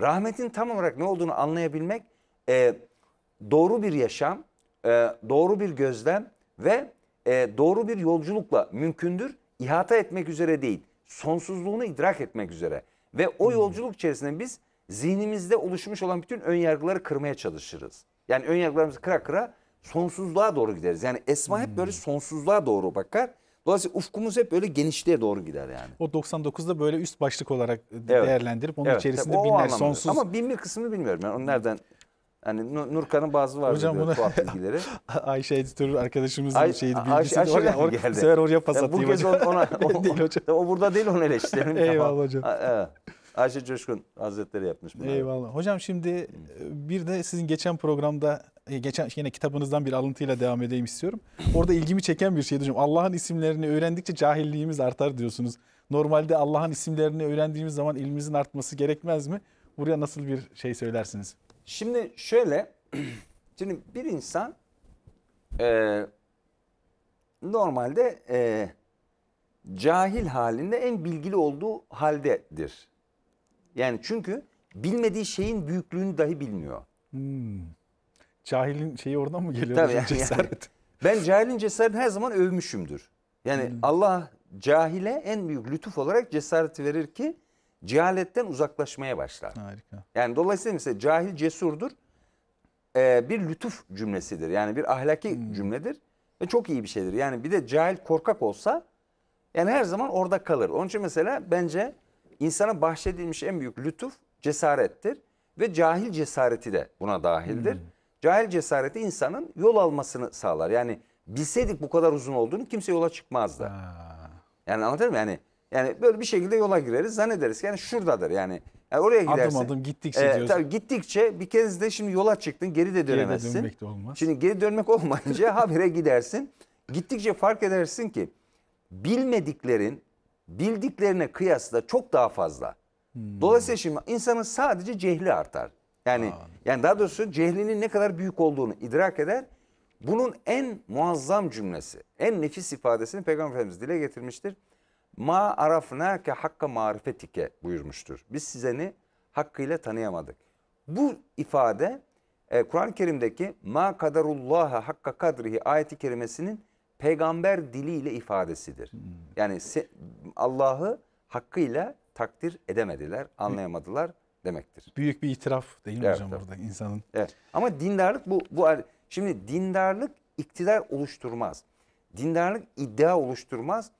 Rahmetin tam olarak ne olduğunu anlayabilmek e, doğru bir yaşam, e, doğru bir gözlem ve e, doğru bir yolculukla mümkündür. İhata etmek üzere değil, sonsuzluğunu idrak etmek üzere. Ve o hmm. yolculuk içerisinde biz zihnimizde oluşmuş olan bütün önyargıları kırmaya çalışırız. Yani önyargılarımızı kıra kıra sonsuzluğa doğru gideriz. Yani Esma hep hmm. böyle sonsuzluğa doğru bakar. Dolayısıyla ufkumuz hep böyle genişliğe doğru gider yani. O 99'da böyle üst başlık olarak evet. değerlendirip onun evet. içerisinde o binler sonsuz. Ama bin bir kısmını bilmiyorum. Yani onu nereden yani Nurkan'ın bazı var Hocam bunu tuhaf bilgileri. Ayşe editör arkadaşımızın Ay, şeydi bilgisi. Ayşe, oraya, or, geldi. Bu sefer oraya pas yani atayım bu kez hocam. ona, o, değil hocam. O, o burada değil onu eleştirelim. Eyvallah hocam. Ayşe Coşkun Hazretleri yapmış. Bunu. Eyvallah. Hocam şimdi bir de sizin geçen programda ee, geçen yine kitabınızdan bir alıntıyla devam edeyim istiyorum. Orada ilgimi çeken bir şey diyeceğim. Allah'ın isimlerini öğrendikçe cahilliğimiz artar diyorsunuz. Normalde Allah'ın isimlerini öğrendiğimiz zaman ilmimizin artması gerekmez mi? Buraya nasıl bir şey söylersiniz? Şimdi şöyle, şimdi bir insan e, normalde e, cahil halinde en bilgili olduğu haldedir. Yani çünkü bilmediği şeyin büyüklüğünü dahi bilmiyor. Hmm. Cahilin şeyi oradan mı geliyor? Tabii yani, cesaret. Yani. Ben cahilin cesaretini her zaman övmüşümdür. Yani hmm. Allah cahile en büyük lütuf olarak cesaret verir ki cehaletten uzaklaşmaya başlar. Harika. Yani dolayısıyla mesela cahil cesurdur. Ee, bir lütuf cümlesidir. Yani bir ahlaki hmm. cümledir. Ve çok iyi bir şeydir. Yani bir de cahil korkak olsa yani her zaman orada kalır. Onun için mesela bence insana bahşedilmiş en büyük lütuf cesarettir. Ve cahil cesareti de buna dahildir. Hmm. Cahil cesareti insanın yol almasını sağlar. Yani bilseydik bu kadar uzun olduğunu kimse yola çıkmazdı. Ha. Yani anlatır mı? Yani yani böyle bir şekilde yola gireriz zannederiz. Yani şuradadır yani. yani oraya gidersin. Adım adım gittikçe e, Tabii gittikçe bir kez de şimdi yola çıktın geri de dönemezsin. Geri dönmek de olmaz. Şimdi geri dönmek olmayınca habire gidersin. Gittikçe fark edersin ki bilmediklerin bildiklerine kıyasla çok daha fazla. Hmm. Dolayısıyla şimdi insanın sadece cehli artar. Yani Aa. yani daha doğrusu cehlinin ne kadar büyük olduğunu idrak eder. Bunun en muazzam cümlesi, en nefis ifadesini Peygamber Efendimiz dile getirmiştir. Ma arafnake hakka marifetike buyurmuştur. Biz sizeni hakkıyla tanıyamadık. Bu ifade e, Kur'an-ı Kerim'deki ma kadarullaha hakka kadrihi ayeti kerimesinin peygamber diliyle ifadesidir. Hmm. Yani Allah'ı hakkıyla takdir edemediler, anlayamadılar demektir. Büyük bir itiraf değil mi evet, hocam tabii. burada insanın? Evet. Ama dindarlık bu bu şimdi dindarlık iktidar oluşturmaz. Dindarlık iddia oluşturmaz.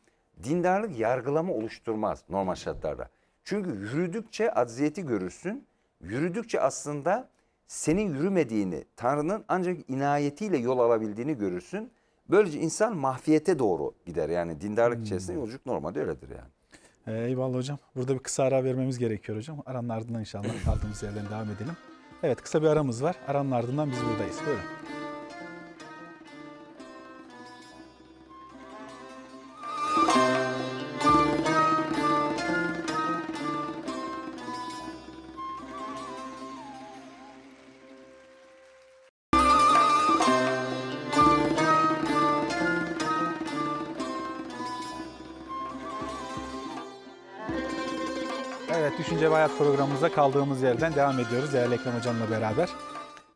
Dindarlık yargılama oluşturmaz normal şartlarda. Çünkü yürüdükçe acziyeti görürsün. Yürüdükçe aslında senin yürümediğini, Tanrı'nın ancak inayetiyle yol alabildiğini görürsün. Böylece insan mahfiyete doğru gider. Yani dindarlık içerisinde hmm. yolculuk normalde öyledir yani. Eyvallah hocam. Burada bir kısa ara vermemiz gerekiyor hocam. Aranın ardından inşallah kaldığımız yerden devam edelim. Evet kısa bir aramız var. Aranın ardından biz buradayız. Buyurun. Hayat programımıza kaldığımız yerden devam ediyoruz değerli Ekrem Hocam'la beraber.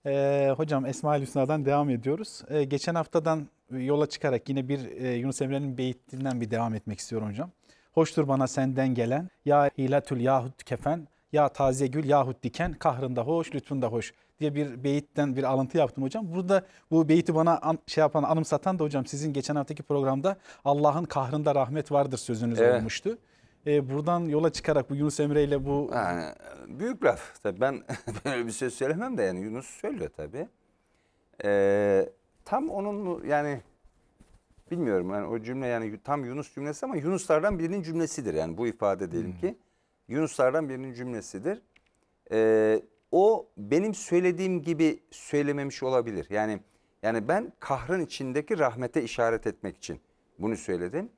Ee, hocam Esma-i Hüsna'dan devam ediyoruz. Ee, geçen haftadan yola çıkarak yine bir e, Yunus Emre'nin beytinden bir devam etmek istiyorum hocam. Hoştur bana senden gelen ya hilatül yahut kefen ya taze gül yahut diken kahrında hoş lütfunda hoş diye bir beyitten bir alıntı yaptım hocam. Burada bu beyti bana an, şey yapan anımsatan da hocam sizin geçen haftaki programda Allah'ın kahrında rahmet vardır sözünüz evet. olmuştu e, buradan yola çıkarak bu Yunus Emre ile bu... Yani, büyük laf. Tabii ben böyle bir söz söylemem de yani Yunus söylüyor tabii. Ee, tam onun yani bilmiyorum yani o cümle yani tam Yunus cümlesi ama Yunuslardan birinin cümlesidir. Yani bu ifade diyelim hmm. ki Yunuslardan birinin cümlesidir. Ee, o benim söylediğim gibi söylememiş olabilir. Yani yani ben kahrın içindeki rahmete işaret etmek için bunu söyledim.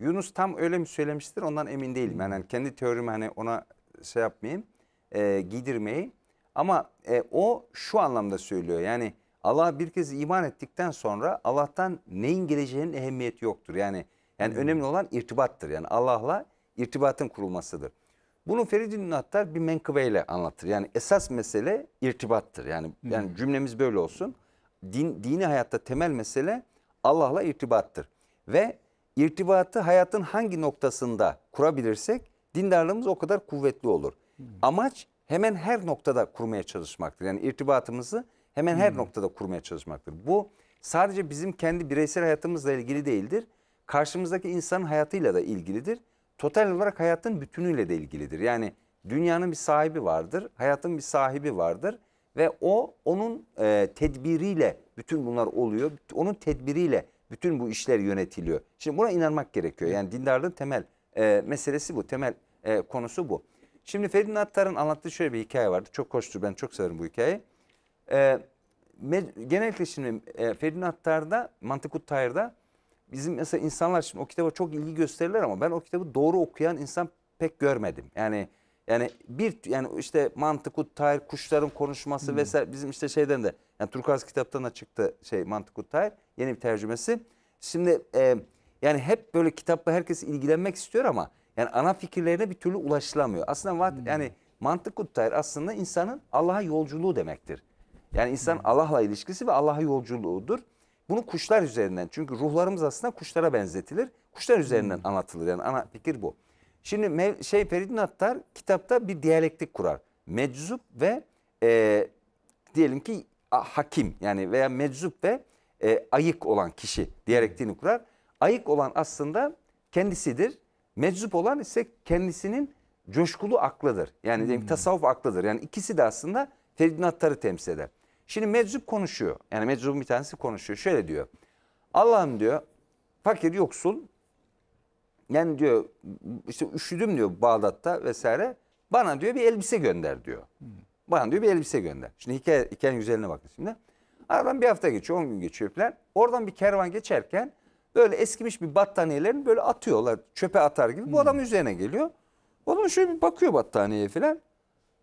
Yunus tam öyle mi söylemiştir ondan emin değilim. Yani hani kendi teorimi hani ona şey yapmayayım, e, giydirmeyeyim. Ama e, o şu anlamda söylüyor. Yani Allah'a bir kez iman ettikten sonra Allah'tan neyin geleceğinin ehemmiyeti yoktur. Yani yani hmm. önemli olan irtibattır. Yani Allah'la irtibatın kurulmasıdır. Bunu Feridun Attar bir menkıbeyle anlatır. Yani esas mesele irtibattır. Yani hmm. yani cümlemiz böyle olsun. Din, dini hayatta temel mesele Allah'la irtibattır. Ve irtibatı hayatın hangi noktasında kurabilirsek dindarlığımız o kadar kuvvetli olur. Hmm. Amaç hemen her noktada kurmaya çalışmaktır. Yani irtibatımızı hemen her hmm. noktada kurmaya çalışmaktır. Bu sadece bizim kendi bireysel hayatımızla ilgili değildir. Karşımızdaki insanın hayatıyla da ilgilidir. Total olarak hayatın bütünüyle de ilgilidir. Yani dünyanın bir sahibi vardır, hayatın bir sahibi vardır ve o onun e, tedbiriyle bütün bunlar oluyor. Onun tedbiriyle bütün bu işler yönetiliyor. Şimdi buna inanmak gerekiyor. Yani dindarlığın temel e, meselesi bu. Temel e, konusu bu. Şimdi Feridun Attar'ın anlattığı şöyle bir hikaye vardı. Çok hoştur. Ben çok severim bu hikayeyi. E, me, genellikle şimdi e, Feridun Attar'da, Mantıkut Tayr'da bizim mesela insanlar şimdi o kitaba çok ilgi gösterirler ama ben o kitabı doğru okuyan insan pek görmedim. Yani yani bir yani işte Mantıkut Tayr kuşların konuşması hmm. vesaire bizim işte şeyden de yani Turkuaz kitaptan da çıktı şey Mantıkut Tayr. Yeni bir tercümesi. Şimdi e, yani hep böyle kitapla herkes ilgilenmek istiyor ama yani ana fikirlerine bir türlü ulaşılamıyor. Aslında vaat, hmm. yani mantık kuttayr aslında insanın Allah'a yolculuğu demektir. Yani insan hmm. Allah'la ilişkisi ve Allah'a yolculuğudur. Bunu kuşlar üzerinden çünkü ruhlarımız aslında kuşlara benzetilir. Kuşlar üzerinden hmm. anlatılır yani ana fikir bu. Şimdi şey Feridun Attar kitapta bir diyalektik kurar. Meczup ve e, diyelim ki hakim yani veya meczup ve e, ayık olan kişi diyalektiğini kurar. Ayık olan aslında kendisidir. Meczup olan ise kendisinin coşkulu aklıdır. Yani hmm. tasavvuf aklıdır. Yani ikisi de aslında Feridun temsil eder. Şimdi meczup konuşuyor. Yani meczubun bir tanesi konuşuyor. Şöyle diyor. Allah'ım diyor fakir yoksul yani diyor işte üşüdüm diyor Bağdat'ta vesaire. Bana diyor bir elbise gönder diyor. Hmm. Bana diyor bir elbise gönder. Şimdi hikaye, hikayenin güzeline bakın şimdi. Aradan bir hafta geçiyor, 10 gün geçiyor falan. Oradan bir kervan geçerken böyle eskimiş bir battaniyelerini böyle atıyorlar. Çöpe atar gibi. Bu adam hmm. üzerine geliyor. Onun şöyle bir bakıyor battaniyeye falan.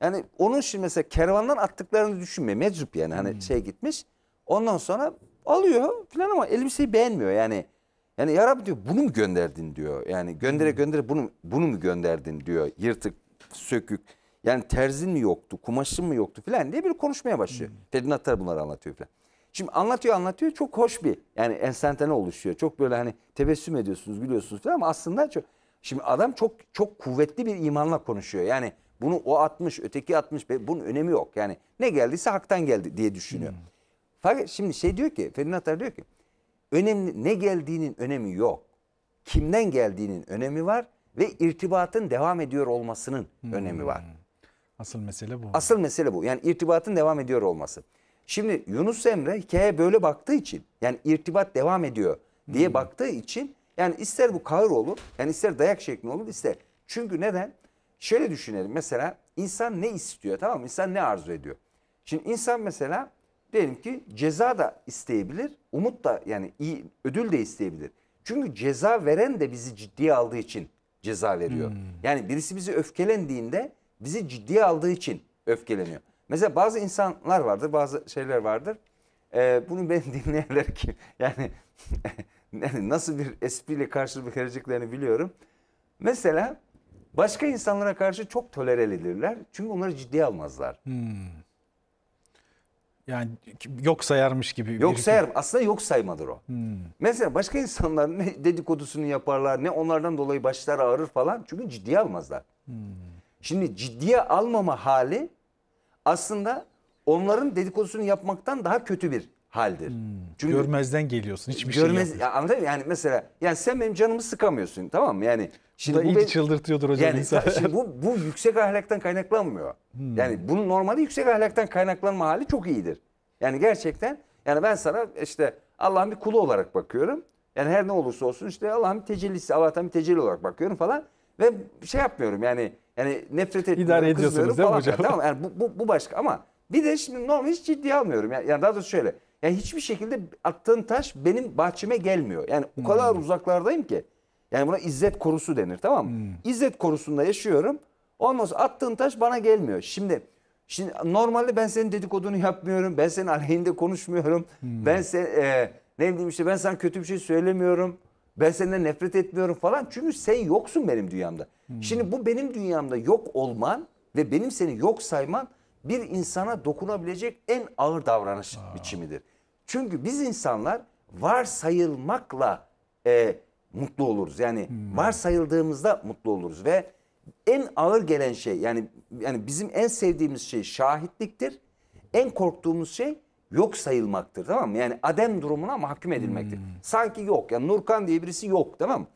Yani onun şimdi mesela kervandan attıklarını düşünme. Meczup yani hani hmm. şey gitmiş. Ondan sonra alıyor falan ama elbiseyi beğenmiyor yani. Yani ya Rabbi diyor bunu mu gönderdin diyor. Yani göndere hmm. göndere bunu, bunu mu gönderdin diyor. Yırtık, sökük. Yani terzin mi yoktu, kumaşın mı yoktu filan diye bir konuşmaya başlıyor. Hmm. Tedinatlar bunları anlatıyor filan. Şimdi anlatıyor anlatıyor çok hoş bir yani enstantane oluşuyor. Çok böyle hani tebessüm ediyorsunuz gülüyorsunuz falan ama aslında çok, şimdi adam çok çok kuvvetli bir imanla konuşuyor. Yani bunu o atmış öteki atmış bunun önemi yok. Yani ne geldiyse haktan geldi diye düşünüyor. Hmm. Fakat şimdi şey diyor ki Ferdinand diyor ki önemli ne geldiğinin önemi yok. Kimden geldiğinin önemi var ve irtibatın devam ediyor olmasının hmm. önemi var. Asıl mesele bu. Asıl mesele bu. Yani irtibatın devam ediyor olması. Şimdi Yunus Emre hikayeye böyle baktığı için yani irtibat devam ediyor diye hmm. baktığı için yani ister bu kahır olur yani ister dayak şeklinde olur ister. Çünkü neden? Şöyle düşünelim mesela insan ne istiyor tamam mı? İnsan ne arzu ediyor? Şimdi insan mesela diyelim ki ceza da isteyebilir, umut da yani iyi ödül de isteyebilir. Çünkü ceza veren de bizi ciddiye aldığı için ceza veriyor. Hmm. Yani birisi bizi öfkelendiğinde bizi ciddiye aldığı için öfkeleniyor. Mesela bazı insanlar vardır, bazı şeyler vardır. Ee, bunu ben dinleyenler ki yani, yani nasıl bir espriyle karşılık vereceklerini biliyorum. Mesela başka insanlara karşı çok tolerelidirler. Çünkü onları ciddiye almazlar. Hmm. Yani yok sayarmış gibi. Yok sayar. Aslında yok saymadır o. Hmm. Mesela başka insanlar ne dedikodusunu yaparlar ne onlardan dolayı başlar ağrır falan. Çünkü ciddiye almazlar. Hmm. Şimdi ciddiye almama hali aslında onların dedikodusunu yapmaktan daha kötü bir haldir. Hmm, Çünkü görmezden geliyorsun. Hiçbir şey görmez, şey yapmıyorsun. Anladın mı? Yani mesela yani sen benim canımı sıkamıyorsun tamam mı? Yani şimdi bu, da bu beni, çıldırtıyordur hocam yani, insan. Şimdi bu, bu yüksek ahlaktan kaynaklanmıyor. Hmm. Yani bunun normalde yüksek ahlaktan kaynaklanma hali çok iyidir. Yani gerçekten yani ben sana işte Allah'ın bir kulu olarak bakıyorum. Yani her ne olursa olsun işte Allah'ın bir tecellisi, Allah'tan bir tecelli olarak bakıyorum falan. Ve şey yapmıyorum yani yani nefret etmiyorum. İdare ediyorsunuz falan. değil mi hocam? Tamam yani bu, bu, bu başka ama bir de şimdi normal hiç ciddiye almıyorum. Yani, yani daha doğrusu şöyle. Yani hiçbir şekilde attığın taş benim bahçeme gelmiyor. Yani o kadar hmm. uzaklardayım ki. Yani buna izzet korusu denir tamam mı? Hmm. İzzet korusunda yaşıyorum. Olmaz attığın taş bana gelmiyor. Şimdi şimdi normalde ben senin dedikodunu yapmıyorum. Ben senin aleyhinde konuşmuyorum. Hmm. Ben sen e, ne bileyim işte ben sana kötü bir şey söylemiyorum. Ben senden nefret etmiyorum falan. Çünkü sen yoksun benim dünyamda. Hmm. Şimdi bu benim dünyamda yok olman ve benim seni yok sayman bir insana dokunabilecek en ağır davranış Aa. biçimidir. Çünkü biz insanlar varsayılmakla e, mutlu oluruz. Yani hmm. sayıldığımızda mutlu oluruz ve en ağır gelen şey yani yani bizim en sevdiğimiz şey şahitliktir. En korktuğumuz şey yok sayılmaktır tamam mı? Yani adem durumuna mahkum edilmektir. Hmm. Sanki yok. Yani Nurkan diye birisi yok tamam mı?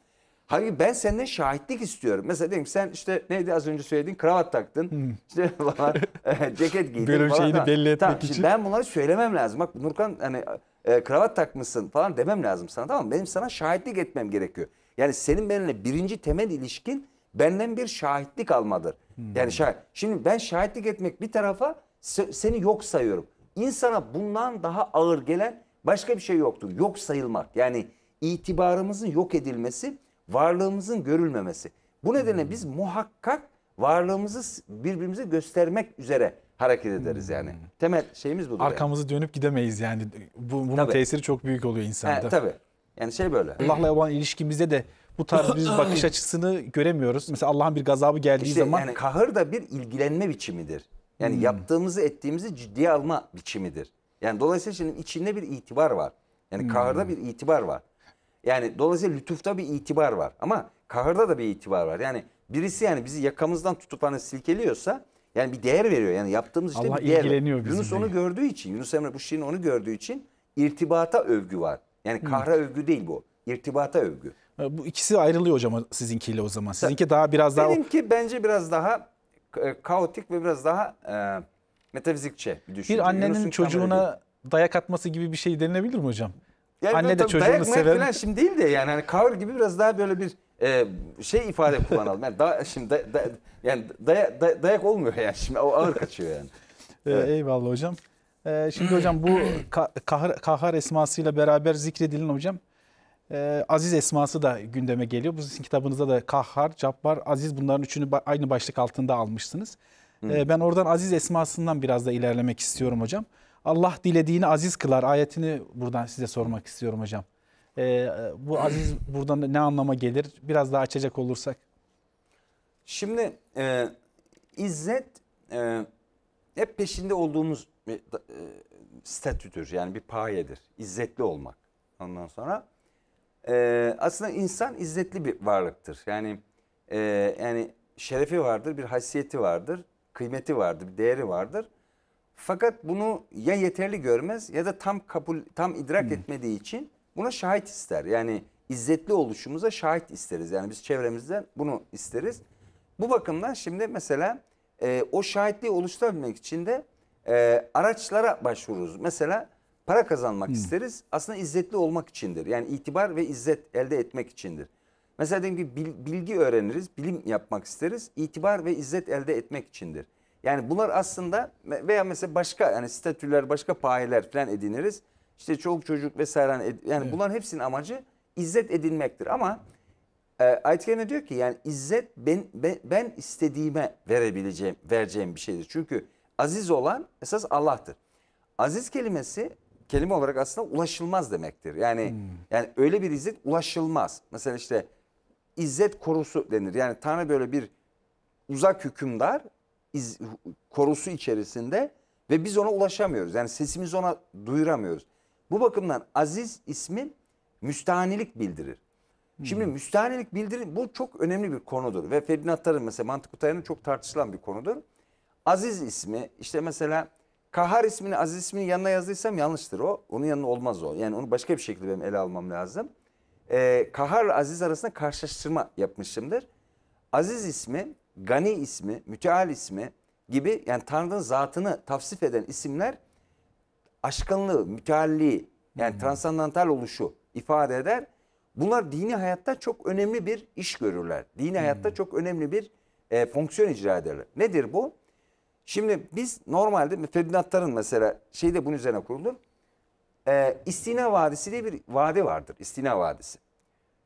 Halbuki ben senden şahitlik istiyorum. Mesela diyelim sen işte neydi az önce söylediğin kravat taktın. Hmm. İşte falan e, ceket giydin Böyle falan. şeyini falan. belli etmek tamam, için. Şimdi ben bunları söylemem lazım. Bak Nurkan hani e, kravat takmışsın falan demem lazım sana tamam mı? Benim sana şahitlik etmem gerekiyor. Yani senin benimle birinci temel ilişkin benden bir şahitlik almadır. Hmm. Yani şah, şimdi ben şahitlik etmek bir tarafa seni yok sayıyorum insana bundan daha ağır gelen başka bir şey yoktur. Yok sayılmak yani itibarımızın yok edilmesi, varlığımızın görülmemesi. Bu nedenle biz muhakkak varlığımızı birbirimize göstermek üzere hareket ederiz yani. Hmm. Temel şeyimiz budur. Arkamızı yani. dönüp gidemeyiz yani. Bu, bunun tabii. tesiri çok büyük oluyor insanda. He, tabii. Yani şey böyle. Allah'la olan ilişkimizde de bu tarz bir bakış açısını göremiyoruz. Mesela Allah'ın bir gazabı geldiği işte zaman. Yani kahır da bir ilgilenme biçimidir. Yani hmm. yaptığımızı ettiğimizi ciddiye alma biçimidir. Yani dolayısıyla şimdi içinde bir itibar var. Yani hmm. kahırda bir itibar var. Yani dolayısıyla lütufta bir itibar var. Ama kahırda da bir itibar var. Yani birisi yani bizi yakamızdan tutup hani silkeliyorsa yani bir değer veriyor. Yani yaptığımız işte Allah bir değer. Veriyor. Yunus onu gördüğü için, Yunus Emre bu şeyin onu gördüğü için irtibata övgü var. Yani hmm. kahra hmm. övgü değil bu. İrtibata övgü. E, bu ikisi ayrılıyor hocam sizinkiyle o zaman. Sizinki daha biraz daha... Benimki bence biraz daha e, kaotik ve biraz daha e, metafizikçe bir düşünce. Bir annenin Yunus'un çocuğuna dayak atması gibi bir şey denilebilir mi hocam? Yani Anne de çocuğunu sever. Dayak şimdi değil de yani hani kavr gibi biraz daha böyle bir e, şey ifade kullanalım. Yani da, şimdi da, da, yani daya, da, dayak olmuyor yani şimdi o ağır kaçıyor yani. evet. Ee, eyvallah hocam. Ee, şimdi hocam bu kahar, kahar esmasıyla beraber zikredilen hocam e, Aziz esması da gündeme geliyor. Bu sizin kitabınızda da Kahhar, Cabbar, Aziz bunların üçünü aynı başlık altında almışsınız. Hı. Ee, ben oradan Aziz esmasından biraz da ilerlemek istiyorum hocam. Allah dilediğini aziz kılar ayetini buradan size sormak istiyorum hocam. E, bu aziz buradan ne anlama gelir? Biraz daha açacak olursak. Şimdi e, izzet e, hep peşinde olduğumuz e, statüdür yani bir payedir. İzzetli olmak. Ondan sonra e, aslında insan izzetli bir varlıktır. Yani e, yani şerefi vardır, bir haysiyeti vardır, kıymeti vardır, bir değeri vardır. Fakat bunu ya yeterli görmez ya da tam kabul, tam idrak hmm. etmediği için buna şahit ister. Yani izzetli oluşumuza şahit isteriz. Yani biz çevremizden bunu isteriz. Bu bakımdan şimdi mesela e, o şahitliği oluşturabilmek için de e, araçlara başvururuz. Mesela para kazanmak hmm. isteriz. Aslında izzetli olmak içindir. Yani itibar ve izzet elde etmek içindir. Mesela diyelim ki bilgi öğreniriz, bilim yapmak isteriz. İtibar ve izzet elde etmek içindir. Yani bunlar aslında veya mesela başka yani statüler, başka payeler falan ediniriz. İşte çoluk çocuk vesaire yani evet. bunların hepsinin amacı izzet edinmektir. Ama e, ayet Kerime diyor ki yani izzet ben, ben, ben istediğime verebileceğim, vereceğim bir şeydir. Çünkü aziz olan esas Allah'tır. Aziz kelimesi kelime olarak aslında ulaşılmaz demektir. Yani hmm. yani öyle bir izzet ulaşılmaz. Mesela işte izzet korusu denir. Yani Tanrı böyle bir uzak hükümdar iz, korusu içerisinde ve biz ona ulaşamıyoruz. Yani sesimizi ona duyuramıyoruz. Bu bakımdan aziz ismi müstahanilik bildirir. Hmm. Şimdi müstahanilik bildirir bu çok önemli bir konudur ve Ferdinand Tarın mesela mantık tarihinde çok tartışılan bir konudur. Aziz ismi işte mesela Kahar ismini, Aziz ismini yanına yazdıysam yanlıştır o. Onun yanına olmaz o. Yani onu başka bir şekilde benim ele almam lazım. Ee, Kahar Aziz arasında karşılaştırma yapmışımdır. Aziz ismi, Gani ismi, Müteal ismi gibi yani Tanrı'nın zatını tavsif eden isimler aşkınlığı, mütealliği yani hmm. transandantal oluşu ifade eder. Bunlar dini hayatta çok önemli bir iş görürler. Dini hayatta çok önemli bir e, fonksiyon icra ederler. Nedir bu? Şimdi biz normalde müfredatların mesela şey de bunun üzerine kurulur. Ee, istina vadisi diye bir vade vardır. İstina vadisi.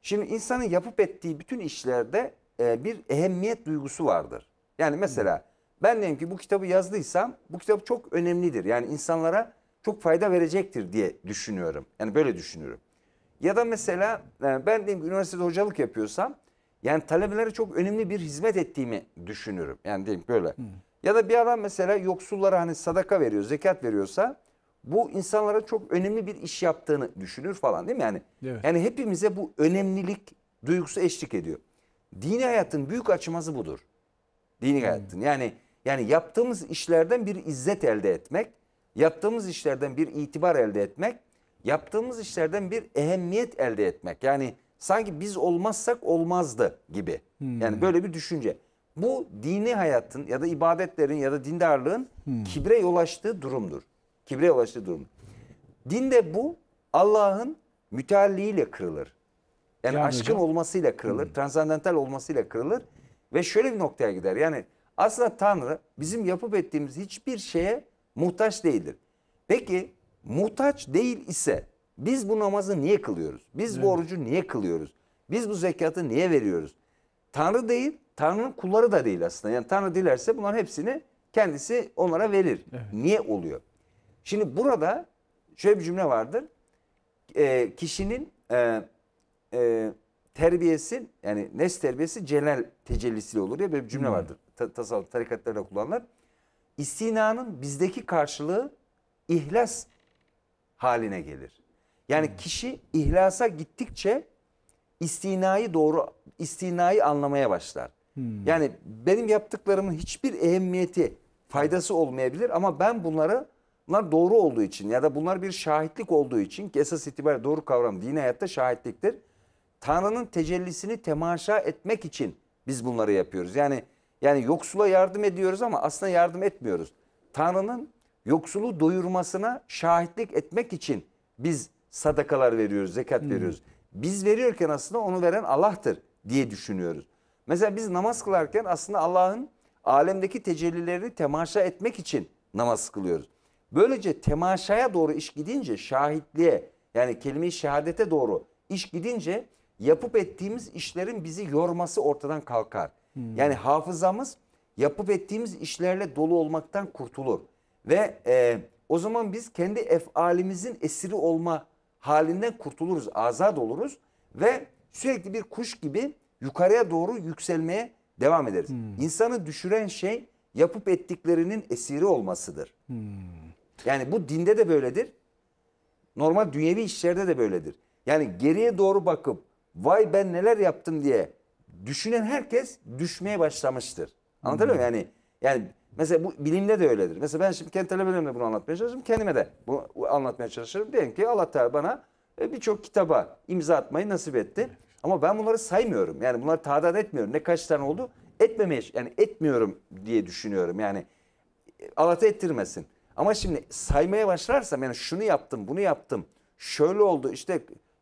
Şimdi insanın yapıp ettiği bütün işlerde e, bir ehemmiyet duygusu vardır. Yani mesela ben diyelim ki bu kitabı yazdıysam bu kitap çok önemlidir. Yani insanlara çok fayda verecektir diye düşünüyorum. Yani böyle düşünüyorum. Ya da mesela yani e, ben diyelim ki üniversitede hocalık yapıyorsam yani talebelere çok önemli bir hizmet ettiğimi düşünüyorum. Yani diyelim böyle. Hmm. Ya da bir adam mesela yoksullara hani sadaka veriyor, zekat veriyorsa bu insanlara çok önemli bir iş yaptığını düşünür falan değil mi? Yani, evet. yani hepimize bu önemlilik duygusu eşlik ediyor. Dini hayatın büyük açması budur. Dini hmm. hayatın yani yani yaptığımız işlerden bir izzet elde etmek, yaptığımız işlerden bir itibar elde etmek, yaptığımız işlerden bir ehemmiyet elde etmek. Yani sanki biz olmazsak olmazdı gibi. Hmm. Yani böyle bir düşünce. Bu dini hayatın ya da ibadetlerin ya da dindarlığın hmm. kibre yol açtığı durumdur. Kibre yol açtığı durum. Dinde bu Allah'ın mütealliğiyle kırılır. Yani, yani aşkın hocam. olmasıyla kırılır, hmm. transandantal olmasıyla kırılır ve şöyle bir noktaya gider. Yani aslında Tanrı bizim yapıp ettiğimiz hiçbir şeye muhtaç değildir. Peki muhtaç değil ise biz bu namazı niye kılıyoruz? Biz evet. bu orucu niye kılıyoruz? Biz bu zekatı niye veriyoruz? Tanrı değil, Tanrı'nın kulları da değil aslında. Yani Tanrı dilerse bunların hepsini kendisi onlara verir. Evet. Niye oluyor? Şimdi burada şöyle bir cümle vardır. E, kişinin e, e, terbiyesi yani nes terbiyesi celal tecellisiyle olur ya. böyle bir cümle hmm. vardır. Ta, tasavvuf tarikatlarda kullanılır. İstinanın bizdeki karşılığı ihlas haline gelir. Yani hmm. kişi ihlasa gittikçe istinayı doğru istinayı anlamaya başlar. Hmm. Yani benim yaptıklarımın hiçbir ehemmiyeti, faydası olmayabilir ama ben bunları bunlar doğru olduğu için ya da bunlar bir şahitlik olduğu için ki esas itibariyle doğru kavram dini hayatta şahitliktir. Tanrı'nın tecellisini temaşa etmek için biz bunları yapıyoruz. Yani yani yoksula yardım ediyoruz ama aslında yardım etmiyoruz. Tanrı'nın yoksulu doyurmasına şahitlik etmek için biz sadakalar veriyoruz, zekat hmm. veriyoruz. Biz veriyorken aslında onu veren Allah'tır diye düşünüyoruz. Mesela biz namaz kılarken aslında Allah'ın alemdeki tecellilerini temaşa etmek için namaz kılıyoruz. Böylece temaşaya doğru iş gidince şahitliğe yani kelime-i şehadete doğru iş gidince yapıp ettiğimiz işlerin bizi yorması ortadan kalkar. Hmm. Yani hafızamız yapıp ettiğimiz işlerle dolu olmaktan kurtulur. Ve e, o zaman biz kendi efalimizin esiri olma halinden kurtuluruz, azat oluruz. Ve sürekli bir kuş gibi yukarıya doğru yükselmeye devam ederiz. Hmm. İnsanı düşüren şey yapıp ettiklerinin esiri olmasıdır. Hmm. Yani bu dinde de böyledir. Normal dünyevi işlerde de böyledir. Yani geriye doğru bakıp vay ben neler yaptım diye düşünen herkes düşmeye başlamıştır. Anlatabiliyor muyum? Hmm. Yani yani mesela bu bilimde de öyledir. Mesela ben şimdi kendi talebelerimle bunu anlatmaya çalışırım. Kendime de bunu anlatmaya çalışırım. Diyelim ki Allah Teala bana e, birçok kitaba imza atmayı nasip etti. Ama ben bunları saymıyorum. Yani bunları tadat etmiyorum. Ne kaç tane oldu? Etmemeye, yani etmiyorum diye düşünüyorum. Yani e, alata ettirmesin. Ama şimdi saymaya başlarsam yani şunu yaptım, bunu yaptım, şöyle oldu işte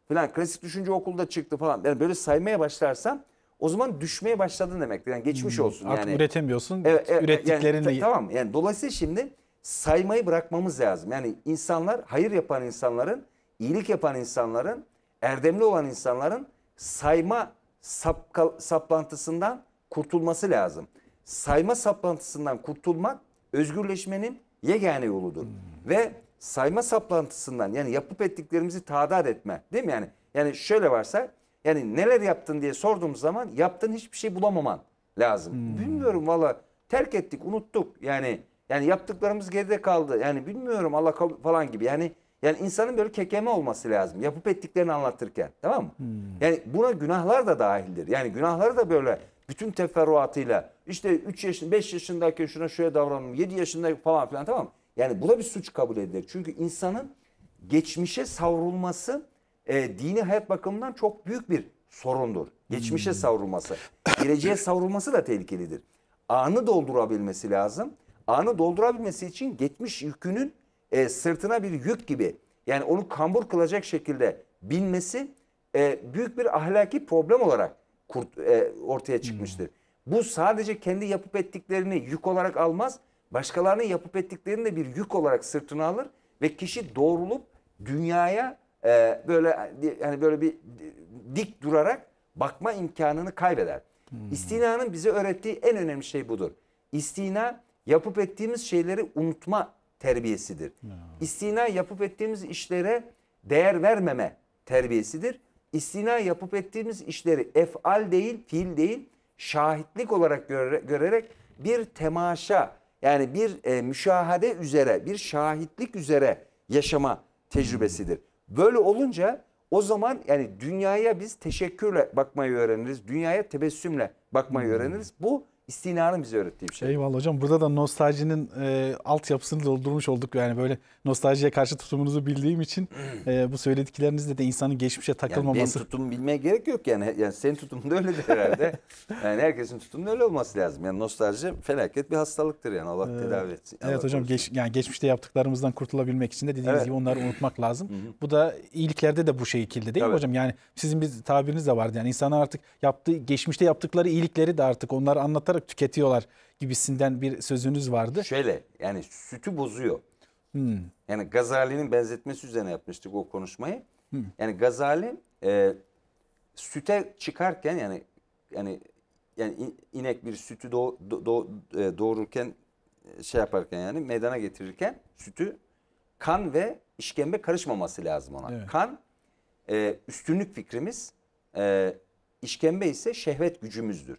falan klasik düşünce okulda çıktı falan. Yani böyle saymaya başlarsam o zaman düşmeye başladın demektir. Yani geçmiş hmm, olsun. Artık yani. üretemiyorsun. Evet, evet, ürettiklerini. Yani, tamam yani dolayısıyla şimdi saymayı bırakmamız lazım. Yani insanlar hayır yapan insanların, iyilik yapan insanların, erdemli olan insanların sayma sapkal, saplantısından kurtulması lazım. Sayma saplantısından kurtulmak özgürleşmenin yegane yoludur. Hmm. Ve sayma saplantısından yani yapıp ettiklerimizi tadat etme değil mi yani? Yani şöyle varsa yani neler yaptın diye sorduğumuz zaman yaptığın hiçbir şey bulamaman lazım. Hmm. Bilmiyorum valla terk ettik unuttuk yani yani yaptıklarımız geride kaldı yani bilmiyorum Allah falan gibi yani yani insanın böyle kekeme olması lazım. Yapıp ettiklerini anlatırken. Tamam mı? Hmm. Yani buna günahlar da dahildir. Yani günahları da böyle bütün teferruatıyla işte 3 yaşında 5 yaşındaki şuna şöyle davranalım 7 yaşında falan filan tamam mı? Yani bu da bir suç kabul edilir. Çünkü insanın geçmişe savrulması e, dini hayat bakımından çok büyük bir sorundur. Geçmişe hmm. savrulması. Geleceğe savrulması da tehlikelidir. Anı doldurabilmesi lazım. Anı doldurabilmesi için geçmiş yükünün e, sırtına bir yük gibi yani onu kambur kılacak şekilde binmesi e, büyük bir ahlaki problem olarak kurt, e, ortaya çıkmıştır. Hmm. Bu sadece kendi yapıp ettiklerini yük olarak almaz, başkalarının yapıp ettiklerini de bir yük olarak sırtına alır ve kişi doğrulup dünyaya e, böyle yani böyle bir dik durarak bakma imkanını kaybeder. Hmm. İstina'nın bize öğrettiği en önemli şey budur. İstina yapıp ettiğimiz şeyleri unutma terbiyesidir. İstina yapıp ettiğimiz işlere değer vermeme terbiyesidir. İstina yapıp ettiğimiz işleri efal değil, fiil değil, şahitlik olarak görerek bir temaşa yani bir e, müşahade üzere, bir şahitlik üzere yaşama tecrübesidir. Böyle olunca o zaman yani dünyaya biz teşekkürle bakmayı öğreniriz. Dünyaya tebessümle bakmayı hmm. öğreniriz. Bu İstinanın bize öğrettiği bir şey. Eyvallah hocam. Burada da nostaljinin e, altyapısını doldurmuş olduk. Yani böyle nostaljiye karşı tutumunuzu bildiğim için hmm. e, bu söylediklerinizle de insanın geçmişe takılmaması. Yani benim tutum bilmeye gerek yok yani. yani senin tutumun da öyledir herhalde. yani herkesin tutumu öyle olması lazım. Yani nostalji felaket bir hastalıktır yani. Allah ee, tedavi etsin. Allah evet hocam geç, yani geçmişte yaptıklarımızdan kurtulabilmek için de dediğiniz evet. gibi onları unutmak lazım. bu da iyiliklerde de bu şekilde değil Tabii. mi hocam? Yani sizin bir tabiriniz de vardı. Yani insanlar artık yaptığı geçmişte yaptıkları iyilikleri de artık onları anlatarak artarak tüketiyorlar gibisinden bir sözünüz vardı. Şöyle yani sütü bozuyor. Hmm. Yani Gazali'nin benzetmesi üzerine yapmıştık o konuşmayı. Hmm. Yani Gazali e, süte çıkarken yani yani yani inek bir sütü doğ, doğ, e, doğururken şey yaparken yani meydana getirirken sütü kan ve işkembe karışmaması lazım ona. Evet. Kan e, üstünlük fikrimiz, e, işkembe ise şehvet gücümüzdür.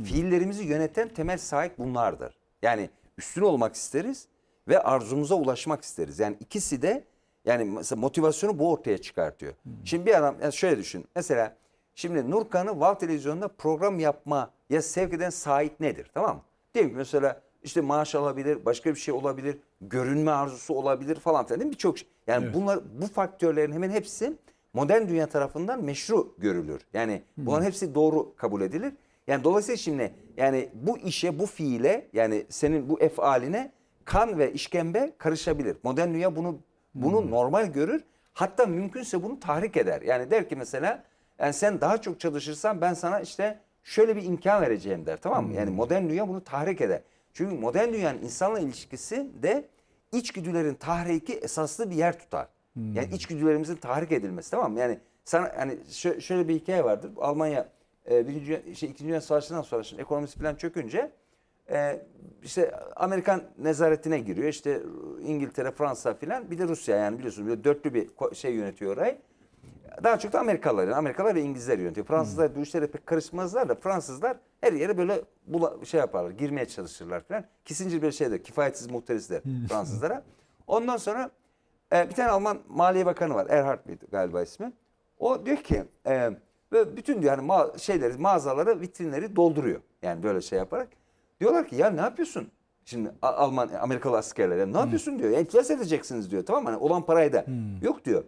Hı. Fiillerimizi yöneten temel sahip bunlardır. Yani üstün olmak isteriz ve arzumuza ulaşmak isteriz. Yani ikisi de yani mesela motivasyonu bu ortaya çıkartıyor. Hı. Şimdi bir adam yani şöyle düşün. Mesela şimdi Nurkan'ı Val Televizyonu'nda program yapmaya sevk eden sahip nedir? Tamam mı? Diyelim ki mesela işte maaş alabilir, başka bir şey olabilir, görünme arzusu olabilir falan filan birçok şey. Yani evet. bunlar bu faktörlerin hemen hepsi modern dünya tarafından meşru görülür. Yani bunların hepsi doğru kabul edilir. Yani dolayısıyla şimdi yani bu işe bu fiile yani senin bu efaline kan ve işkembe karışabilir. Modern dünya bunu bunu hmm. normal görür. Hatta mümkünse bunu tahrik eder. Yani der ki mesela yani sen daha çok çalışırsan ben sana işte şöyle bir imkan vereceğim der tamam mı? Yani hmm. modern dünya bunu tahrik eder. Çünkü modern dünyanın insanla ilişkisi de içgüdülerin tahriki esaslı bir yer tutar. Hmm. Yani içgüdülerimizin tahrik edilmesi tamam mı? Yani sana hani şöyle bir hikaye vardır. Almanya e, birinci, şey, İkinci Dünya Savaşı'ndan sonra şimdi ekonomisi falan çökünce e, işte Amerikan nezaretine giriyor. İşte İngiltere, Fransa filan bir de Rusya yani biliyorsunuz böyle dörtlü bir şey yönetiyor orayı. Daha çok da Amerikalılar yani Amerikalılar ve İngilizler yönetiyor. Fransızlar hmm. bu pek karışmazlar da Fransızlar her yere böyle bula, şey yaparlar, girmeye çalışırlar filan Kissinger bir şeydir, kifayetsiz muhterisler Fransızlara. Ondan sonra e, bir tane Alman Maliye Bakanı var, Erhard miydi galiba ismi. O diyor ki... E, ve bütün yani ma şeyleri, mağazaları, vitrinleri dolduruyor. Yani böyle şey yaparak. Diyorlar ki ya ne yapıyorsun? Şimdi Alman, Amerikalı askerler ne hmm. yapıyorsun diyor. Enflas edeceksiniz diyor tamam mı? Hani olan parayı da hmm. yok diyor.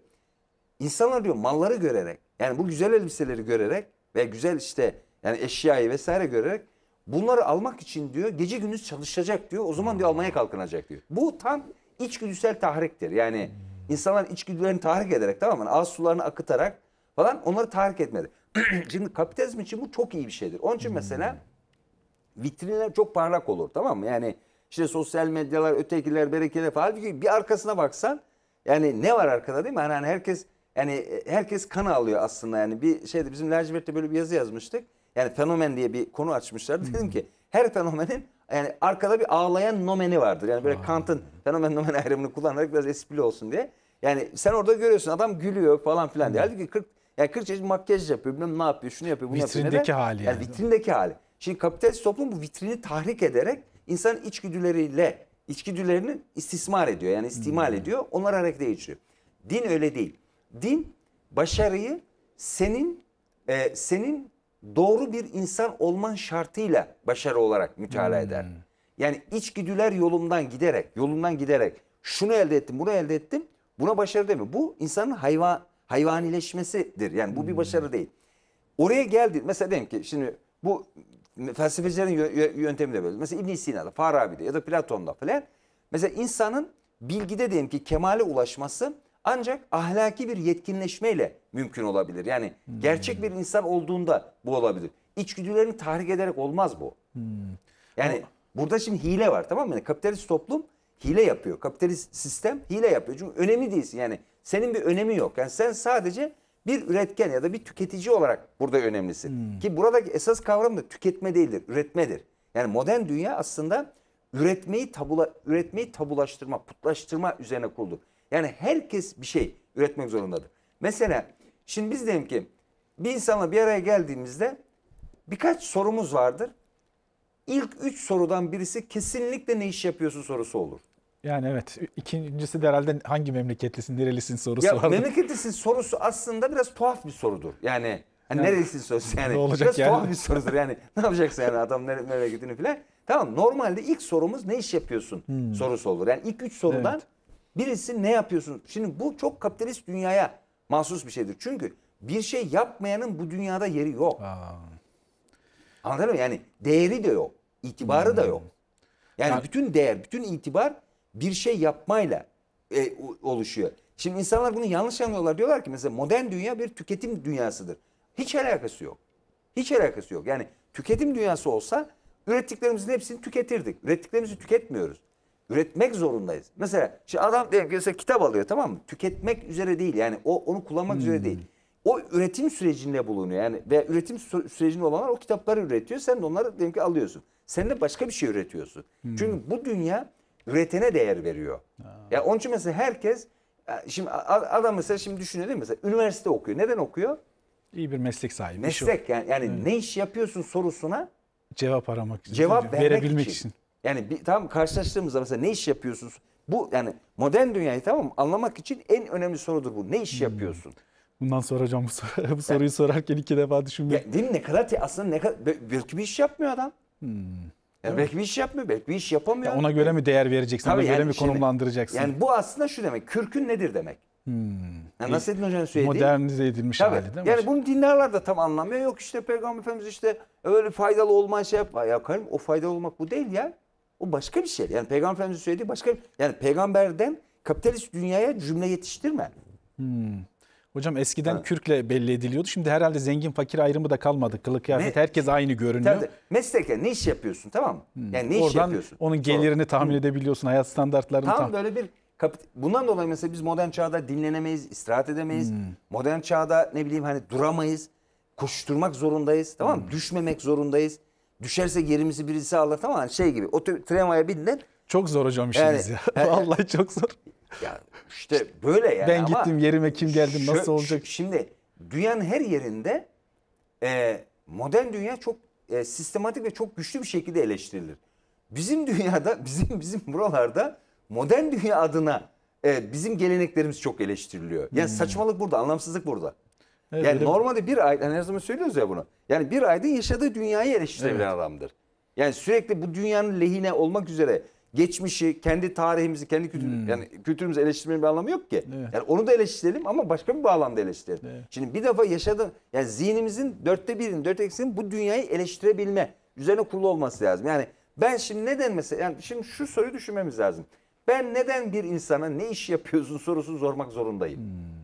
İnsanlar diyor malları görerek yani bu güzel elbiseleri görerek ve güzel işte yani eşyayı vesaire görerek bunları almak için diyor gece gündüz çalışacak diyor. O zaman diyor hmm. almaya kalkınacak diyor. Bu tam içgüdüsel tahriktir. Yani hmm. insanlar içgüdülerini tahrik ederek tamam mı? Ağız sularını akıtarak falan onları tahrik etmedi. Şimdi kapitalizm için bu çok iyi bir şeydir. Onun için mesela hmm. vitrinler çok parlak olur tamam mı? Yani işte sosyal medyalar, ötekiler, berekeler falan. Halbuki bir arkasına baksan yani ne var arkada değil mi? Hani, hani herkes yani herkes kan alıyor aslında yani bir şeyde bizim Lacivert'te böyle bir yazı yazmıştık. Yani fenomen diye bir konu açmışlar. Hmm. Dedim ki her fenomenin yani arkada bir ağlayan nomeni vardır. Yani böyle Kant'ın fenomen nomen ayrımını kullanarak biraz esprili olsun diye. Yani sen orada görüyorsun adam gülüyor falan filan diye. Hmm. Halbuki 40 yani 40 çeşit makyaj yapıyor, bilmem ne yapıyor, şunu yapıyor, bunu yapıyor. Vitrindeki hali yani. yani. Vitrindeki hali. Şimdi kapitalist toplum bu vitrini tahrik ederek insan içgüdüleriyle, içgüdülerini istismar ediyor. Yani istimal hmm. ediyor, onlar harekete geçiriyor. Din öyle değil. Din başarıyı senin e, senin doğru bir insan olman şartıyla başarı olarak mütalaa hmm. eder. Yani içgüdüler yolundan giderek, yolundan giderek şunu elde ettim, bunu elde ettim. Buna başarı demiyor. Bu insanın hayvan hayvanileşmesidir. Yani bu bir hmm. başarı değil. Oraya geldi. Mesela diyelim ki şimdi bu felsefecilerin yöntemi de böyle. Mesela İbn Sina'da, Farabi'de ya da Platon'da falan. Mesela insanın bilgide diyelim ki kemale ulaşması ancak ahlaki bir yetkinleşmeyle mümkün olabilir. Yani hmm. gerçek bir insan olduğunda bu olabilir. İçgüdülerini tahrik ederek olmaz bu. Hmm. Yani Ama... burada şimdi hile var tamam mı? Yani kapitalist toplum hile yapıyor. Kapitalist sistem hile yapıyor. Çünkü önemli değilsin yani senin bir önemi yok. Yani sen sadece bir üretken ya da bir tüketici olarak burada önemlisin. Hmm. Ki buradaki esas kavram da tüketme değildir, üretmedir. Yani modern dünya aslında üretmeyi tabula üretmeyi tabulaştırma, putlaştırma üzerine kuruldu. Yani herkes bir şey üretmek zorundadır. Mesela şimdi biz diyelim ki bir insanla bir araya geldiğimizde birkaç sorumuz vardır. İlk üç sorudan birisi kesinlikle ne iş yapıyorsun sorusu olur. Yani evet. İkincisi de herhalde hangi memleketlisin, nerelisin sorusu ya, vardı. Memleketlisin sorusu aslında biraz tuhaf bir sorudur. Yani hani yani, nerelisin sorusu yani. Ne olacak biraz yani? tuhaf bir sorudur. Yani ne yapacaksın yani adam nereye memleketini filan. Tamam normalde ilk sorumuz ne iş yapıyorsun hmm. sorusu olur. Yani ilk üç sorudan evet. birisi ne yapıyorsun? Şimdi bu çok kapitalist dünyaya mahsus bir şeydir. Çünkü bir şey yapmayanın bu dünyada yeri yok. Aa. Anladın mı? Yani değeri de yok. itibarı hmm. da yok. Yani, yani bütün değer, bütün itibar bir şey yapmayla e, oluşuyor. Şimdi insanlar bunu yanlış anlıyorlar. Diyorlar ki mesela modern dünya bir tüketim dünyasıdır. Hiç alakası yok. Hiç alakası yok. Yani tüketim dünyası olsa ürettiklerimizin hepsini tüketirdik. Ürettiklerimizi tüketmiyoruz. Üretmek zorundayız. Mesela şimdi adam diyelim mesela kitap alıyor tamam mı? Tüketmek üzere değil yani o onu kullanmak hmm. üzere değil. O üretim sürecinde bulunuyor yani ve üretim sürecinde olanlar o kitapları üretiyor. Sen de onları diyelim ki alıyorsun. Sen de başka bir şey üretiyorsun. Hmm. Çünkü bu dünya üretene değer veriyor. Ha. Ya onun için mesela herkes e, şimdi adam mesela şimdi düşünüyor değil mi? Mesela üniversite okuyor. Neden okuyor? İyi bir meslek sahibi. Şey meslek yani, yani evet. ne iş yapıyorsun sorusuna cevap aramak için. Cevap verebilmek için. için. Yani bir, tam karşılaştığımızda mesela ne iş yapıyorsun? Bu yani modern dünyayı tamam anlamak için en önemli sorudur bu. Ne iş hmm. yapıyorsun? Bundan sonra hocam bu, soru, bu soruyu yani, sorarken iki defa düşünmek. Ya, değil mi? Ne kadar aslında ne kadar belki bir iş yapmıyor adam. Hmm. Yani belki bir iş yapmıyor, belki bir iş yapamıyor. Ya ona göre mi değer vereceksin, Tabii ona yani göre mi konumlandıracaksın? Yani bu aslında şu demek, kürkün nedir demek? Hmm. Yani Nasreddin Hoca'nın söylediği. Modernize edilmiş Tabii. hali değil mi? Yani bunu dinlerler de tam anlamıyor. Yok işte Peygamber Efendimiz işte öyle faydalı olman şey yapma. Ya karım o faydalı olmak bu değil ya. O başka bir şey. Yani Peygamber Efendimiz söylediği başka bir Yani peygamberden kapitalist dünyaya cümle yetiştirme. Hmm. Hocam eskiden ha. kürkle belli ediliyordu. Şimdi herhalde zengin fakir ayrımı da kalmadı. Kılık kıyafet herkes aynı görünüyor. Tabii, ne iş yapıyorsun tamam mı? Hmm. Yani ne Oradan iş yapıyorsun? onun gelirini Sonra. tahmin edebiliyorsun. Hayat standartlarını tam, tam böyle bir Bundan dolayı mesela biz modern çağda dinlenemeyiz, istirahat edemeyiz. Hmm. Modern çağda ne bileyim hani duramayız. Koşturmak zorundayız tamam mı? Hmm. Düşmemek zorundayız. Düşerse yerimizi birisi alır tamam mı? Hani şey gibi o tramvaya bindin. Çok zor hocam işiniz yani, ya. Vallahi çok zor. Yani işte böyle yani. Ben ama gittim yerime kim geldi nasıl olacak? Şimdi dünyanın her yerinde e, modern dünya çok e, sistematik ve çok güçlü bir şekilde eleştirilir. Bizim dünyada, bizim bizim buralarda modern dünya adına e, bizim geleneklerimiz çok eleştiriliyor. Yani hmm. saçmalık burada, anlamsızlık burada. Evet, yani normalde bir ay, yani her zaman söylüyoruz ya bunu. Yani bir aydın yaşadığı dünyayı eleştirebilen evet. adamdır. Yani sürekli bu dünyanın lehine olmak üzere geçmişi, kendi tarihimizi, kendi kültürümüzü hmm. yani kültürümüzü eleştirmenin bir anlamı yok ki. Evet. Yani onu da eleştirelim ama başka bir bağlamda eleştirelim. Evet. Şimdi bir defa yaşadığım yani zihnimizin dörtte birinin, dört eksinin bu dünyayı eleştirebilme üzerine kurulu olması lazım. Yani ben şimdi neden mesela yani şimdi şu soruyu düşünmemiz lazım. Ben neden bir insana ne iş yapıyorsun sorusunu sormak zorundayım. Hmm.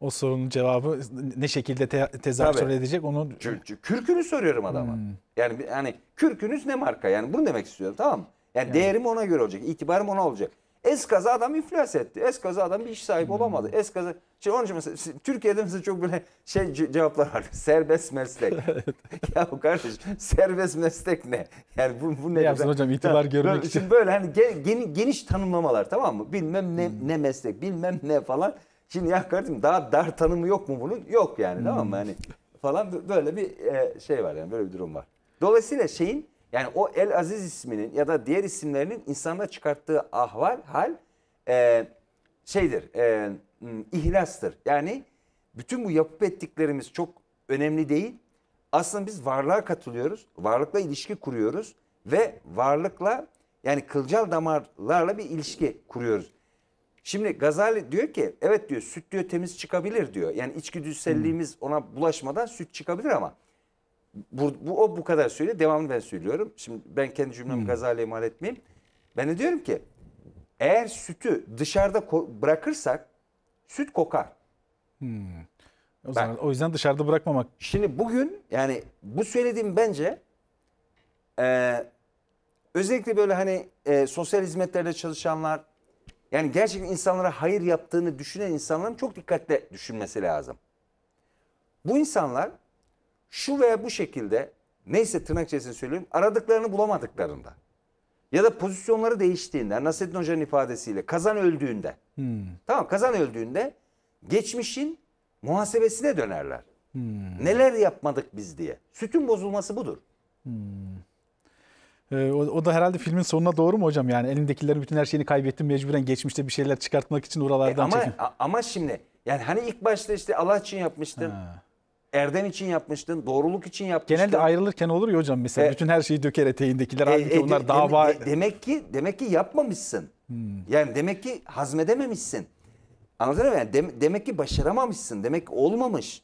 O sorunun cevabı ne şekilde te tezahür edecek onu... Çünkü kürkünü soruyorum adama. Hmm. Yani hani kürkünüz ne marka yani bunu demek istiyorum tamam mı? Yani, yani değerim ona göre olacak. itibarım ona olacak. Eskaza adam iflas etti. Eskaza adam bir iş sahibi olamadı. Hmm. Eskaza Şimdi onun için mesela Türkiye'de mesela çok böyle şey cevaplar var. Serbest meslek. ya kardeş serbest meslek ne? Yani bu, bu ne? ne yapsın hocam itibar yani, görmek için. Şimdi böyle hani geniş, geniş tanımlamalar tamam mı? Bilmem ne, hmm. ne meslek bilmem ne falan. Şimdi ya kardeşim daha dar tanımı yok mu bunun? Yok yani tamam mı? Hmm. Hani falan böyle bir e, şey var yani böyle bir durum var. Dolayısıyla şeyin yani o El Aziz isminin ya da diğer isimlerinin insanda çıkarttığı ahval, hal e, şeydir, e, hmm, ihlastır. Yani bütün bu yapıp ettiklerimiz çok önemli değil. Aslında biz varlığa katılıyoruz, varlıkla ilişki kuruyoruz ve varlıkla yani kılcal damarlarla bir ilişki kuruyoruz. Şimdi Gazali diyor ki evet diyor süt diyor temiz çıkabilir diyor. Yani içgüdüselliğimiz ona bulaşmadan süt çıkabilir ama bu, bu, o bu kadar söyle. devamlı ben söylüyorum. Şimdi ben kendi cümlemi hmm. gazale imal etmeyeyim. Ben de diyorum ki eğer sütü dışarıda bırakırsak süt kokar. Hmm. O, zaman, Bak, o yüzden dışarıda bırakmamak. Şimdi bugün yani bu söylediğim bence e, özellikle böyle hani e, sosyal hizmetlerde çalışanlar yani gerçekten insanlara hayır yaptığını düşünen insanların çok dikkatle düşünmesi lazım. Bu insanlar şu veya bu şekilde neyse tırnak içerisinde söyleyeyim aradıklarını bulamadıklarında ya da pozisyonları değiştiğinde Nasreddin Hoca'nın ifadesiyle kazan öldüğünde hmm. tamam kazan öldüğünde geçmişin muhasebesine dönerler. Hmm. Neler yapmadık biz diye. Sütün bozulması budur. Hmm. Ee, o, o da herhalde filmin sonuna doğru mu hocam? Yani elindekilerin bütün her şeyini kaybettim mecburen geçmişte bir şeyler çıkartmak için e, oralardan e ama, çekin. Ama şimdi yani hani ilk başta işte Allah için yapmıştım. Ha. Erden için yapmıştın, doğruluk için yapmıştın. Genelde ayrılırken olur ya hocam mesela e, bütün her şeyi döker eteğindekiler. E, halbuki e, onlar de, dava... De, e- demek ki demek ki yapmamışsın. Hmm. Yani demek ki hazmedememişsin. Anladın mı? Yani de, demek ki başaramamışsın. Demek ki olmamış.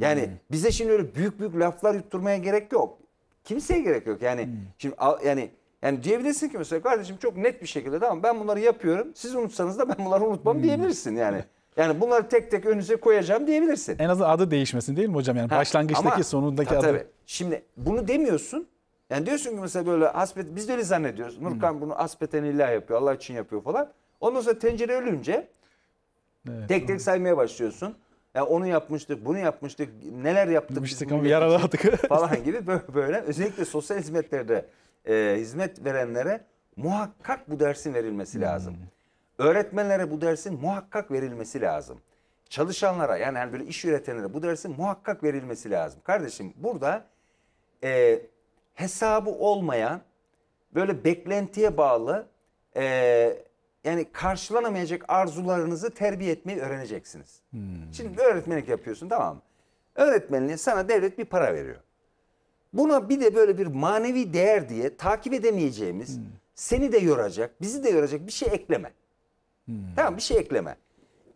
Yani hmm. bize şimdi öyle büyük büyük laflar yutturmaya gerek yok. Kimseye gerek yok. Yani hmm. şimdi yani yani diyebilirsin ki mesela kardeşim çok net bir şekilde tamam ben bunları yapıyorum. Siz unutsanız da ben bunları unutmam hmm. diyebilirsin yani. Yani bunları tek tek önünüze koyacağım diyebilirsin. En azından adı değişmesin değil mi hocam? Yani ha, başlangıçtaki ama, sonundaki ha, adı. Tabii. Şimdi bunu demiyorsun. Yani diyorsun ki mesela böyle hasbet biz de öyle zannediyoruz. Nurkan hmm. bunu hasbeten ilah yapıyor. Allah için yapıyor falan. Ondan sonra tencere ölünce evet, tek tek saymaya başlıyorsun. Ya yani onu yapmıştık, bunu yapmıştık, neler yaptık. biz? ama yaraladık. falan gibi böyle, böyle. Özellikle sosyal hizmetlerde e, hizmet verenlere muhakkak bu dersin verilmesi hmm. lazım. Öğretmenlere bu dersin muhakkak verilmesi lazım. Çalışanlara yani, yani böyle iş üretenlere bu dersin muhakkak verilmesi lazım. Kardeşim burada e, hesabı olmayan böyle beklentiye bağlı e, yani karşılanamayacak arzularınızı terbiye etmeyi öğreneceksiniz. Hmm. Şimdi öğretmenlik yapıyorsun tamam mı? Öğretmenliğe sana devlet bir para veriyor. Buna bir de böyle bir manevi değer diye takip edemeyeceğimiz, hmm. seni de yoracak, bizi de yoracak bir şey ekleme. Hmm. Tamam bir şey ekleme.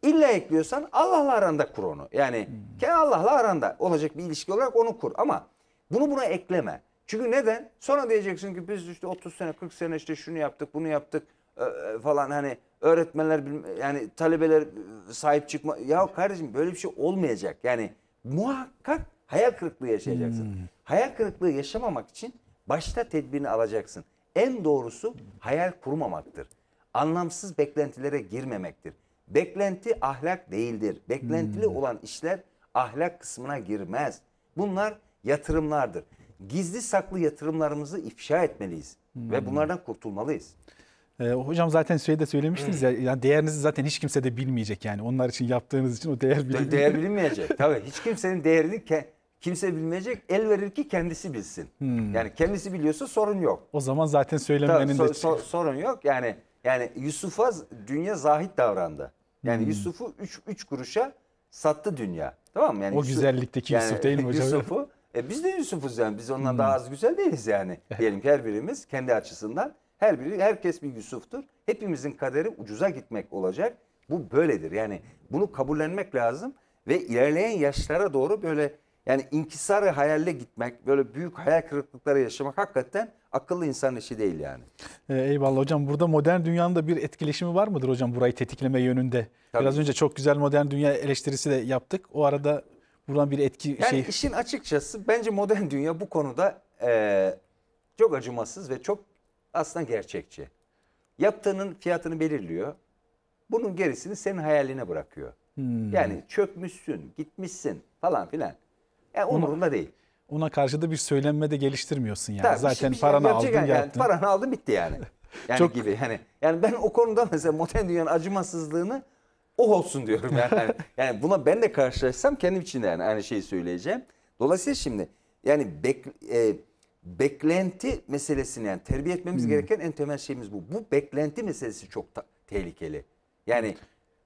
İlla ekliyorsan Allah'la aranda kur onu. Yani hmm. Allah'la aranda olacak bir ilişki olarak onu kur. Ama bunu buna ekleme. Çünkü neden? Sonra diyeceksin ki biz işte 30 sene 40 sene işte şunu yaptık bunu yaptık e, e, falan hani öğretmenler yani talebeler e, sahip çıkma. Ya hmm. kardeşim böyle bir şey olmayacak. Yani muhakkak hayal kırıklığı yaşayacaksın. Hmm. Hayal kırıklığı yaşamamak için başta tedbirini alacaksın. En doğrusu hayal kurmamaktır anlamsız beklentilere girmemektir. Beklenti ahlak değildir. Beklentili hmm. olan işler ahlak kısmına girmez. Bunlar yatırımlardır. Gizli saklı yatırımlarımızı ifşa etmeliyiz hmm. ve bunlardan kurtulmalıyız. Ee, hocam zaten şeyi de söylemiştiniz hmm. ya yani değerinizi zaten hiç kimse de bilmeyecek yani. Onlar için yaptığınız için o değer bilinmeyecek. Değer bilinmeyecek. Tabii hiç kimsenin değerini ke kimse bilmeyecek. El verir ki kendisi bilsin. Hmm. Yani kendisi biliyorsa sorun yok. O zaman zaten söylemenin Tabii, so, de so, sorun yok. Yani yani Yusuf'a dünya zahit davrandı. Yani hmm. Yusuf'u 3 kuruşa sattı dünya. Tamam mı? Yani o Yusuf, güzellikteki yani, Yusuf değil mi hocam? Yusuf'u e biz de Yusuf'uz yani. Biz ondan hmm. daha az güzel değiliz yani. Diyelim ki her birimiz kendi açısından. Her biri herkes bir Yusuf'tur. Hepimizin kaderi ucuza gitmek olacak. Bu böyledir. Yani bunu kabullenmek lazım ve ilerleyen yaşlara doğru böyle yani inkisarı hayalle gitmek, böyle büyük hayal kırıklıkları yaşamak hakikaten akıllı insan işi değil yani. Ee, eyvallah hocam. Burada modern dünyanın da bir etkileşimi var mıdır hocam burayı tetikleme yönünde? Tabii. Biraz önce çok güzel modern dünya eleştirisi de yaptık. O arada buradan bir etki yani şey... Yani işin açıkçası bence modern dünya bu konuda e, çok acımasız ve çok aslında gerçekçi. Yaptığının fiyatını belirliyor. Bunun gerisini senin hayaline bırakıyor. Hmm. Yani çökmüşsün, gitmişsin falan filan. Yani umurunda değil ona karşı da bir söylenme de geliştirmiyorsun yani. Tabii, Zaten şey, paranı aldın yani, yaptın. Yani, paranı aldın bitti yani. Yani Çok... gibi hani yani ben o konuda mesela modern dünyanın acımasızlığını oh olsun diyorum yani. Hani, yani buna ben de karşılaşsam kendim için de yani aynı şeyi söyleyeceğim. Dolayısıyla şimdi yani bek, e, beklenti meselesini yani terbiye etmemiz hmm. gereken en temel şeyimiz bu. Bu beklenti meselesi çok ta- tehlikeli. Yani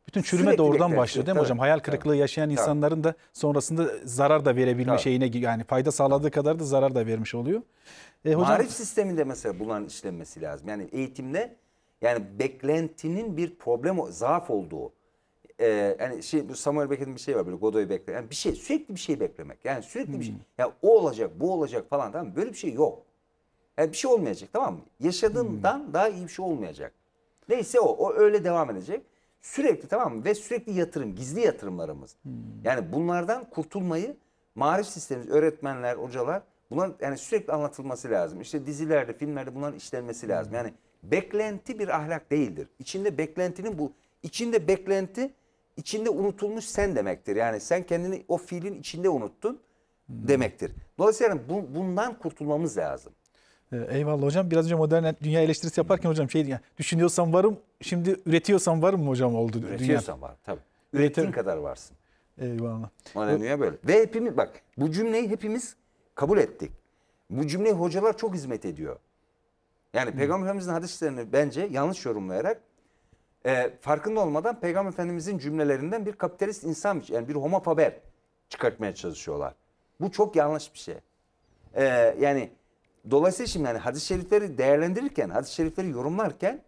bütün çürüme Sürekli de başlıyor değil mi tabii, hocam? Hayal kırıklığı tabii, yaşayan tabii. insanların da sonrasında zarar da verebilme tabii. şeyine yani fayda sağladığı kadar da zarar da vermiş oluyor. E, hocam... Marif sisteminde mesela bunların işlenmesi lazım. Yani eğitimde yani beklentinin bir problem, zaaf olduğu. Ee, yani şey bu Samuel Beckett'in bir şey var böyle Godoy'u bekle. Yani bir şey sürekli bir şey beklemek. Yani sürekli hmm. bir şey. Hmm. Ya yani o olacak, bu olacak falan tamam mı? Böyle bir şey yok. Yani bir şey olmayacak tamam mı? Yaşadığından hmm. daha iyi bir şey olmayacak. Neyse o, o öyle devam edecek. Sürekli tamam mı? Ve sürekli yatırım, gizli yatırımlarımız. Hmm. Yani bunlardan kurtulmayı marif sistemimiz, öğretmenler, hocalar bunlar yani sürekli anlatılması lazım. İşte dizilerde, filmlerde bunların işlenmesi hmm. lazım. Yani beklenti bir ahlak değildir. İçinde beklentinin bu, içinde beklenti içinde unutulmuş sen demektir. Yani sen kendini o fiilin içinde unuttun hmm. demektir. Dolayısıyla bu, bundan kurtulmamız lazım. Ee, eyvallah hocam. Biraz önce modern dünya eleştirisi yaparken hocam şey yani düşünüyorsam varım, şimdi üretiyorsam varım mı hocam oldu dünya? Üretiyorsan var tabii. Ürettiğin kadar varsın. Eyvallah. Modern dünya böyle. Ve hepimiz bak bu cümleyi hepimiz kabul ettik. Bu cümleyi hocalar çok hizmet ediyor. Yani Peygamber Efendimiz'in hadislerini bence yanlış yorumlayarak e, farkında olmadan Peygamber Efendimiz'in cümlelerinden bir kapitalist insan yani bir homo faber çıkartmaya çalışıyorlar. Bu çok yanlış bir şey. E, yani Dolayısıyla şimdi hani hadis-i şerifleri değerlendirirken, hadis-i şerifleri yorumlarken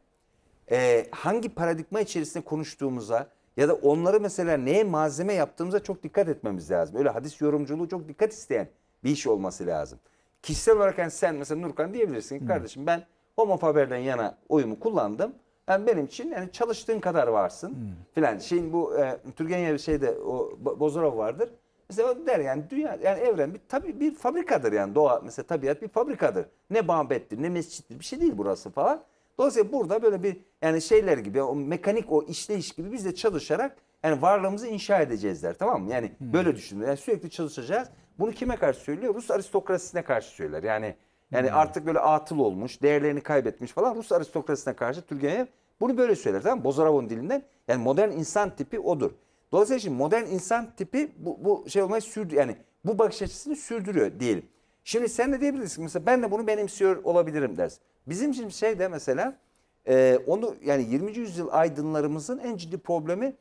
e, hangi paradigma içerisinde konuştuğumuza ya da onları mesela neye malzeme yaptığımıza çok dikkat etmemiz lazım. Öyle hadis yorumculuğu çok dikkat isteyen bir iş olması lazım. Kişisel olarak yani sen mesela Nurkan diyebilirsin ki kardeşim ben homofaberden yana oyumu kullandım. Yani benim için yani çalıştığın kadar varsın hmm. filan. Şeyin bu e, Türgenyev şeyde o Bozorov vardır. Mesela der yani dünya yani evren bir tabii bir fabrikadır yani doğa mesela tabiat bir fabrikadır. Ne mabettir ne mescittir bir şey değil burası falan. Dolayısıyla burada böyle bir yani şeyler gibi o mekanik o işleyiş gibi biz de çalışarak yani varlığımızı inşa edeceğizler tamam mı? Yani hmm. böyle düşünün. Yani sürekli çalışacağız. Bunu kime karşı söylüyor? Rus aristokrasisine karşı söyler. Yani yani hmm. artık böyle atıl olmuş, değerlerini kaybetmiş falan Rus aristokrasisine karşı Turgenev bunu böyle söyler tamam mı? Bozarov'un dilinden yani modern insan tipi odur. Dolayısıyla şimdi modern insan tipi bu, bu şey olmayı sürdü yani bu bakış açısını sürdürüyor diyelim. Şimdi sen de diyebilirsin mesela ben de bunu benimsiyor olabilirim dersin. Bizim şimdi şey de mesela e, onu yani 20. yüzyıl aydınlarımızın en ciddi problemi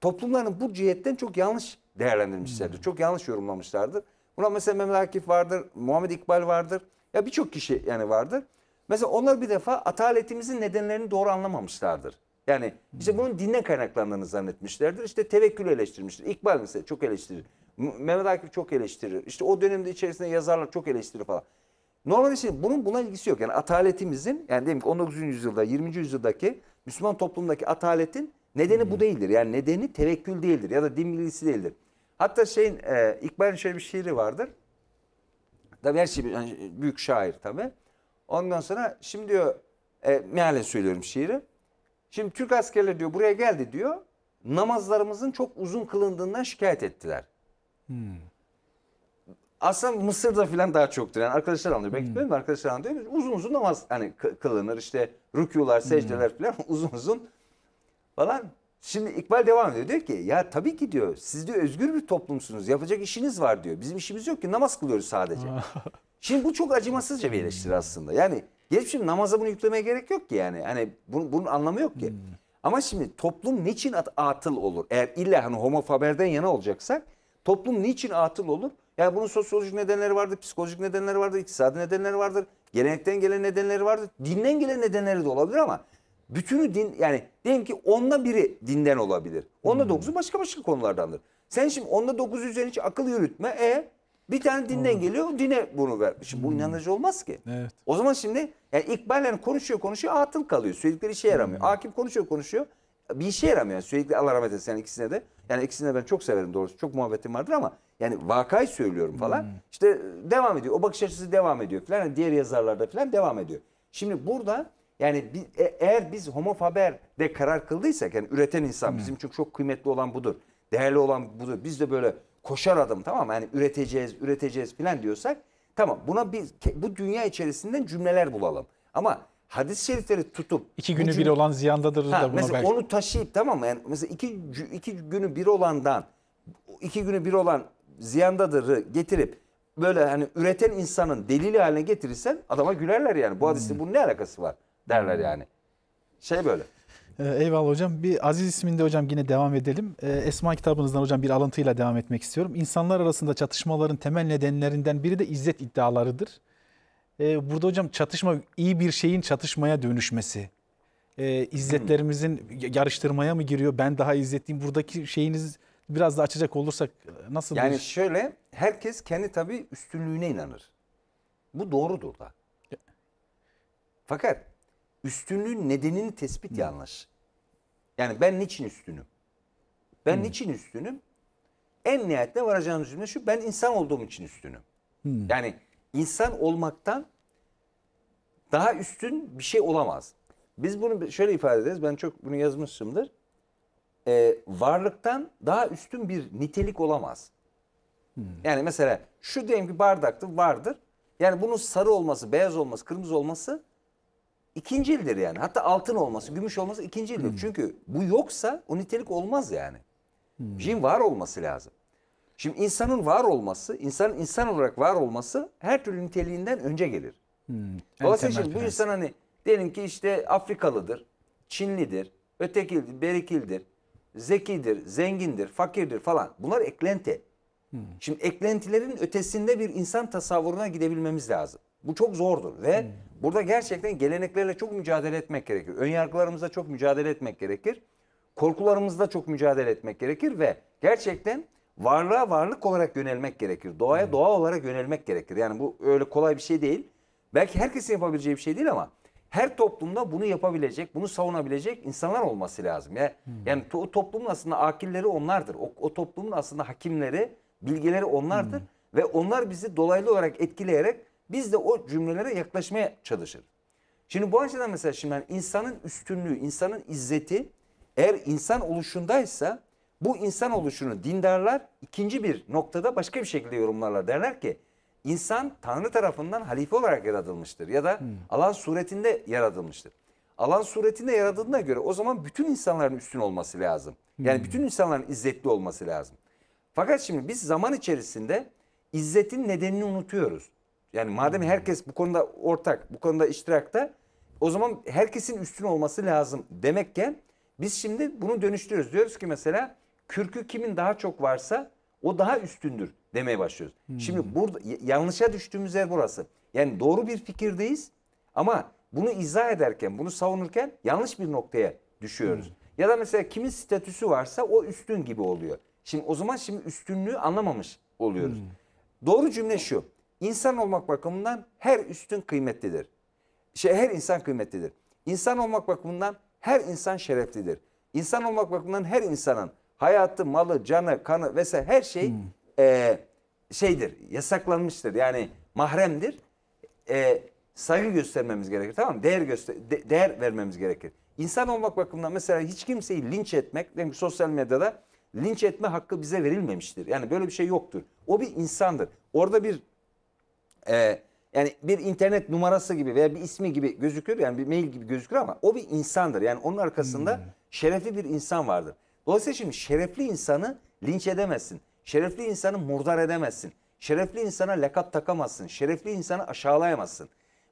toplumların bu cihetten çok yanlış değerlendirmişlerdir. Hmm. Çok yanlış yorumlamışlardır. Buna mesela Mehmet Akif vardır, Muhammed İkbal vardır. Ya birçok kişi yani vardır. Mesela onlar bir defa ataletimizin nedenlerini doğru anlamamışlardır. Yani işte hmm. bunun dinle kaynaklandığını zannetmişlerdir. İşte tevekkül eleştirmiştir. İkbal mesela çok eleştirir. Mehmet Akif çok eleştirir. İşte o dönemde içerisinde yazarlar çok eleştirir falan. Normalde şimdi şey, bunun buna ilgisi yok. Yani ataletimizin yani diyelim ki 19. yüzyılda 20. yüzyıldaki Müslüman toplumdaki ataletin nedeni hmm. bu değildir. Yani nedeni tevekkül değildir ya da din bilgisi değildir. Hatta şeyin e, İkbal'in şöyle bir şiiri vardır. Tabii her şey yani büyük şair tabii. Ondan sonra şimdi diyor e, mealen söylüyorum şiiri. Şimdi Türk askerleri diyor buraya geldi diyor. Namazlarımızın çok uzun kılındığından şikayet ettiler. Hmm. Aslında Mısır'da filan daha çoktur. Yani arkadaşlar anlıyor. Belki hmm. gitmedim de arkadaşlar anlıyor. Uzun uzun namaz hani kılınır işte rükûlar, secdeler hmm. filan uzun uzun falan. Şimdi İkbal devam ediyor. Diyor ki ya tabii ki diyor siz diyor özgür bir toplumsunuz. Yapacak işiniz var diyor. Bizim işimiz yok ki namaz kılıyoruz sadece. Şimdi bu çok acımasızca bir eleştiri aslında. Yani Gelip şimdi namaza bunu yüklemeye gerek yok ki yani. Hani bunun, bunun anlamı yok ki. Hmm. Ama şimdi toplum niçin at atıl olur? Eğer illa hani homofaberden yana olacaksak toplum niçin atıl olur? Yani bunun sosyolojik nedenleri vardır, psikolojik nedenleri vardır, iktisadi nedenleri vardır, gelenekten gelen nedenleri vardır, dinden gelen nedenleri de olabilir ama bütünü din yani diyelim ki onda biri dinden olabilir. Onda hmm. dokuzu başka başka konulardandır. Sen şimdi onda dokuz üzerine hiç akıl yürütme. E bir tane dinden Doğru. geliyor, dine bunu ver. Şimdi hmm. bu inanıcı olmaz ki. Evet. O zaman şimdi yani İkbal yani konuşuyor konuşuyor, atıl kalıyor. Söyledikleri işe yaramıyor. Hmm. Akif konuşuyor konuşuyor, bir işe yaramıyor. Sürekli Allah rahmet etsin yani ikisine de. Yani ikisine ben çok severim doğrusu. Çok muhabbetim vardır ama yani vakayı söylüyorum falan. Hmm. İşte devam ediyor. O bakış açısı devam ediyor falan. Yani diğer yazarlarda falan devam ediyor. Şimdi burada yani bir, e, eğer biz de karar kıldıysak yani üreten insan hmm. bizim için çok kıymetli olan budur. Değerli olan budur. Biz de böyle koşar adım tamam Yani üreteceğiz, üreteceğiz filan diyorsak tamam buna biz bu dünya içerisinden cümleler bulalım. Ama hadis-i şerifleri tutup iki günü cümle... bir olan ziyandadır da buna mesela belki. onu taşıyıp tamam Yani mesela iki, iki günü bir olandan iki günü bir olan ziyandadırı getirip böyle hani üreten insanın delili haline getirirsen adama gülerler yani. Bu hadisin hmm. bunun ne alakası var derler yani. Şey böyle. Ee, eyvallah hocam. Bir Aziz isminde hocam yine devam edelim. Ee, Esma kitabınızdan hocam bir alıntıyla devam etmek istiyorum. İnsanlar arasında çatışmaların temel nedenlerinden biri de izzet iddialarıdır. Ee, burada hocam çatışma iyi bir şeyin çatışmaya dönüşmesi. Ee, yarıştırmaya mı giriyor? Ben daha izzetliyim. Buradaki şeyiniz biraz da açacak olursak e, nasıl? Yani şöyle herkes kendi tabii üstünlüğüne inanır. Bu doğrudur da. Fakat üstünlüğün nedenini tespit Hı. yanlış. Yani ben niçin üstünüm? Ben Hı. niçin üstünüm? En nihayetinde varacağımız cümle şu ben insan olduğum için üstünüm. Hı. Yani insan olmaktan daha üstün bir şey olamaz. Biz bunu şöyle ifade ederiz. Ben çok bunu yazmışımdır. Ee, varlıktan daha üstün bir nitelik olamaz. Hmm. Yani mesela şu diyelim ki bardaktı vardır. Yani bunun sarı olması, beyaz olması, kırmızı olması ikincildir yani. Hatta altın olması, gümüş olması ikincildir. Hmm. Çünkü bu yoksa o nitelik olmaz yani. Hmm. Şeyin var olması lazım. Şimdi insanın var olması, insanın insan olarak var olması her türlü niteliğinden önce gelir. Hmm. Dolayısıyla şimdi bu insan hani diyelim ki işte Afrikalıdır, Çinlidir, ötekildir, berikildir, zekidir, zengindir, fakirdir falan. Bunlar eklenti. Hmm. Şimdi eklentilerin ötesinde bir insan tasavvuruna gidebilmemiz lazım. Bu çok zordur ve hmm. burada gerçekten geleneklerle çok mücadele etmek gerekir. Önyargılarımızla çok mücadele etmek gerekir. Korkularımızla çok mücadele etmek gerekir ve gerçekten varlığa varlık olarak yönelmek gerekir. Doğaya hmm. doğa olarak yönelmek gerekir. Yani bu öyle kolay bir şey değil. Belki herkesin yapabileceği bir şey değil ama her toplumda bunu yapabilecek, bunu savunabilecek insanlar olması lazım. Yani, hmm. yani to toplumun aslında akilleri onlardır. O, o toplumun aslında hakimleri, bilgileri onlardır. Hmm. Ve onlar bizi dolaylı olarak etkileyerek biz de o cümlelere yaklaşmaya çalışır. Şimdi bu açıdan mesela şimdi yani insanın üstünlüğü, insanın izzeti eğer insan oluşundaysa bu insan oluşunu dindarlar ikinci bir noktada başka bir şekilde yorumlarlar. Derler ki insan Tanrı tarafından halife olarak yaratılmıştır ya da hmm. alan suretinde yaratılmıştır. Alan suretinde yaratıldığına göre o zaman bütün insanların üstün olması lazım. Yani hmm. bütün insanların izzetli olması lazım. Fakat şimdi biz zaman içerisinde izzetin nedenini unutuyoruz. Yani madem hmm. herkes bu konuda ortak, bu konuda iştirakta o zaman herkesin üstün olması lazım demekken biz şimdi bunu dönüştürüyoruz. Diyoruz ki mesela kürkü kimin daha çok varsa o daha üstündür demeye başlıyoruz. Hmm. Şimdi burada yanlışa düştüğümüz yer burası. Yani doğru bir fikirdeyiz ama bunu izah ederken, bunu savunurken yanlış bir noktaya düşüyoruz. Hmm. Ya da mesela kimin statüsü varsa o üstün gibi oluyor. Şimdi o zaman şimdi üstünlüğü anlamamış oluyoruz. Hmm. Doğru cümle şu. İnsan olmak bakımından her üstün kıymetlidir. Şey, her insan kıymetlidir. İnsan olmak bakımından her insan şereflidir. İnsan olmak bakımından her insanın hayatı, malı, canı, kanı vesaire her şey hmm. e, şeydir, yasaklanmıştır. Yani mahremdir. E, saygı göstermemiz gerekir. Tamam mı? Değer, göster de değer vermemiz gerekir. İnsan olmak bakımından mesela hiç kimseyi linç etmek, yani sosyal medyada linç etme hakkı bize verilmemiştir. Yani böyle bir şey yoktur. O bir insandır. Orada bir e, yani bir internet numarası gibi veya bir ismi gibi gözükür yani bir mail gibi gözükür ama o bir insandır. Yani onun arkasında hmm. şerefli bir insan vardır. Dolayısıyla şimdi şerefli insanı linç edemezsin. Şerefli insanı murdar edemezsin. Şerefli insana lakap takamazsın. Şerefli insanı aşağılayamazsın.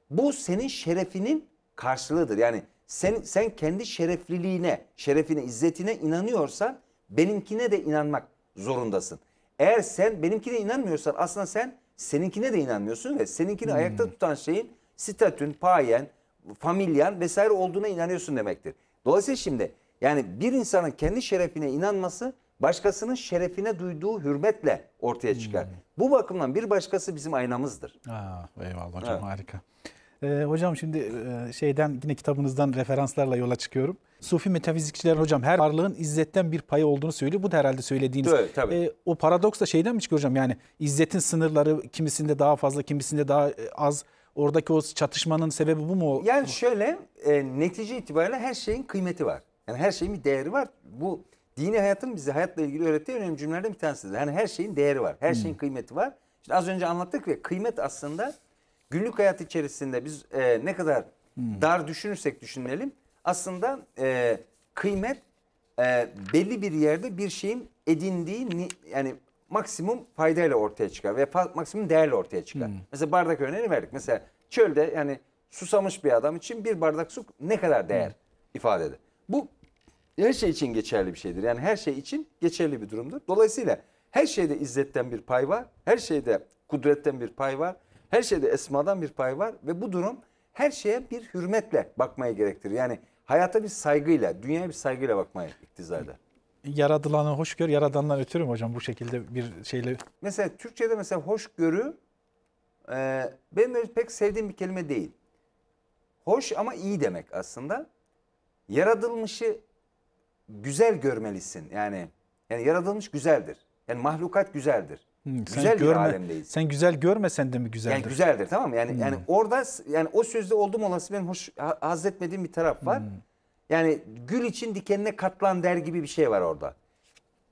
Bu senin şerefinin karşılığıdır. Yani sen, sen kendi şerefliliğine, şerefine, izzetine inanıyorsan benimkine de inanmak zorundasın. Eğer sen benimkine inanmıyorsan aslında sen Seninkine de inanmıyorsun ve seninkini hmm. ayakta tutan şeyin statün, payen, familyan vesaire olduğuna inanıyorsun demektir. Dolayısıyla şimdi yani bir insanın kendi şerefine inanması başkasının şerefine duyduğu hürmetle ortaya çıkar. Hmm. Bu bakımdan bir başkası bizim aynamızdır. Aa, eyvallah hocam evet. harika. Ee, hocam şimdi e, şeyden yine kitabınızdan referanslarla yola çıkıyorum. Sufi metafizikçiler hocam her varlığın izzetten bir payı olduğunu söylüyor. Bu da herhalde söylediğiniz. Evet, tabii. E, o paradoks da şeyden mi çıkıyor hocam? Yani izzetin sınırları kimisinde daha fazla, kimisinde daha e, az. Oradaki o çatışmanın sebebi bu mu? Yani şöyle e, netice itibariyle her şeyin kıymeti var. Yani her şeyin bir değeri var. Bu dini hayatın bize hayatla ilgili öğrettiği önemli cümlelerden bir tanesidir. Yani her şeyin değeri var. Her hmm. şeyin kıymeti var. İşte az önce anlattık ya kıymet aslında günlük hayat içerisinde biz e, ne kadar hmm. dar düşünürsek düşünelim aslında e, kıymet e, belli bir yerde bir şeyin edindiği yani maksimum faydayla ortaya çıkar ve maksimum değerle ortaya çıkar. Hmm. Mesela bardak örneğini verdik. Mesela çölde yani susamış bir adam için bir bardak su ne kadar değer hmm. ifade eder. Bu her şey için geçerli bir şeydir. Yani her şey için geçerli bir durumdur. Dolayısıyla her şeyde izzetten bir pay var. Her şeyde kudretten bir pay var. Her şeyde esmadan bir pay var ve bu durum her şeye bir hürmetle bakmaya gerektirir. Yani hayata bir saygıyla, dünyaya bir saygıyla bakmaya iktiza eder. Yaradılanı hoşgör, yaradandan ötürü mü hocam bu şekilde bir şeyle? Mesela Türkçe'de mesela hoşgörü e, benim pek sevdiğim bir kelime değil. Hoş ama iyi demek aslında. Yaradılmışı güzel görmelisin. Yani yani yaratılmış güzeldir. Yani mahlukat güzeldir. Hı, güzel sen bir görme, alemdeyiz. Sen güzel görmesen de mi güzeldir? Yani güzeldir tamam mı? Yani hmm. yani orada yani o sözde oldum olası benim hoş haz etmediğim bir taraf var. Hmm. Yani gül için dikenine katlan der gibi bir şey var orada.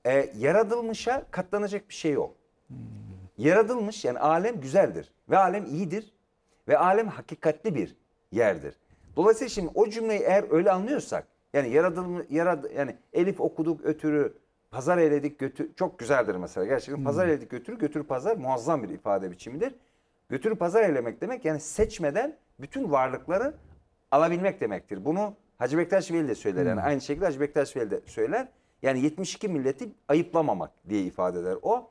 Ee, yaratılmışa katlanacak bir şey yok. Hmm. Yaratılmış yani alem güzeldir ve alem iyidir ve alem hakikatli bir yerdir. Dolayısıyla şimdi o cümleyi eğer öyle anlıyorsak yani yaratılmış yarad, yani Elif okuduk ötürü Pazar eledik götür çok güzeldir mesela gerçekten. Pazar eledik götür götür pazar muazzam bir ifade biçimidir. Götür pazar elemek demek yani seçmeden bütün varlıkları alabilmek demektir. Bunu Hacı Bektaş Veli de söyler. Yani aynı şekilde Hacı Bektaş Veli de söyler. Yani 72 milleti ayıplamamak diye ifade eder o.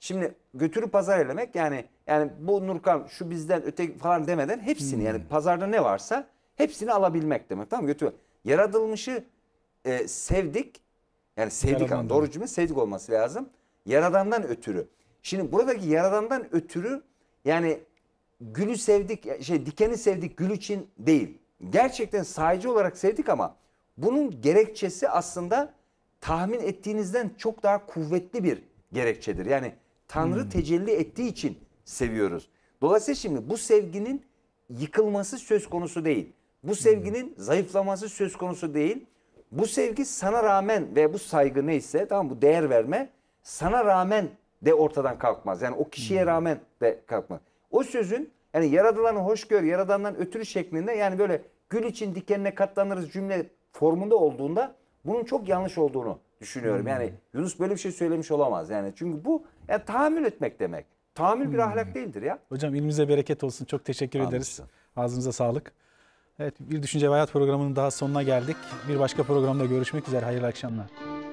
Şimdi götürü pazar elemek yani yani bu Nurkan şu bizden öte falan demeden hepsini hmm. yani pazarda ne varsa hepsini alabilmek demek tamam mı? Götürü. Yaratılmışı e, sevdik yani sevdik ama doğru cümle sevdik olması lazım. Yaradandan ötürü. Şimdi buradaki yaradandan ötürü yani gülü sevdik, şey dikeni sevdik gül için değil. Gerçekten sahici olarak sevdik ama bunun gerekçesi aslında tahmin ettiğinizden çok daha kuvvetli bir gerekçedir. Yani Tanrı hmm. tecelli ettiği için seviyoruz. Dolayısıyla şimdi bu sevginin yıkılması söz konusu değil. Bu hmm. sevginin hmm. zayıflaması söz konusu değil. Bu sevgi sana rağmen ve bu saygı neyse tamam bu değer verme sana rağmen de ortadan kalkmaz. Yani o kişiye hmm. rağmen de kalkmaz. O sözün yani yaradılanı hoş gör, yaradandan ötürü şeklinde yani böyle gül için dikenine katlanırız cümle formunda olduğunda bunun çok yanlış olduğunu düşünüyorum. Hmm. Yani Yunus böyle bir şey söylemiş olamaz. Yani çünkü bu yani tahammül etmek demek. Tahammül hmm. bir ahlak değildir ya. Hocam ilimize bereket olsun. Çok teşekkür Anladım. ederiz. Ağzınıza sağlık. Evet, Bir Düşünce ve Hayat programının daha sonuna geldik. Bir başka programda görüşmek üzere. Hayırlı akşamlar.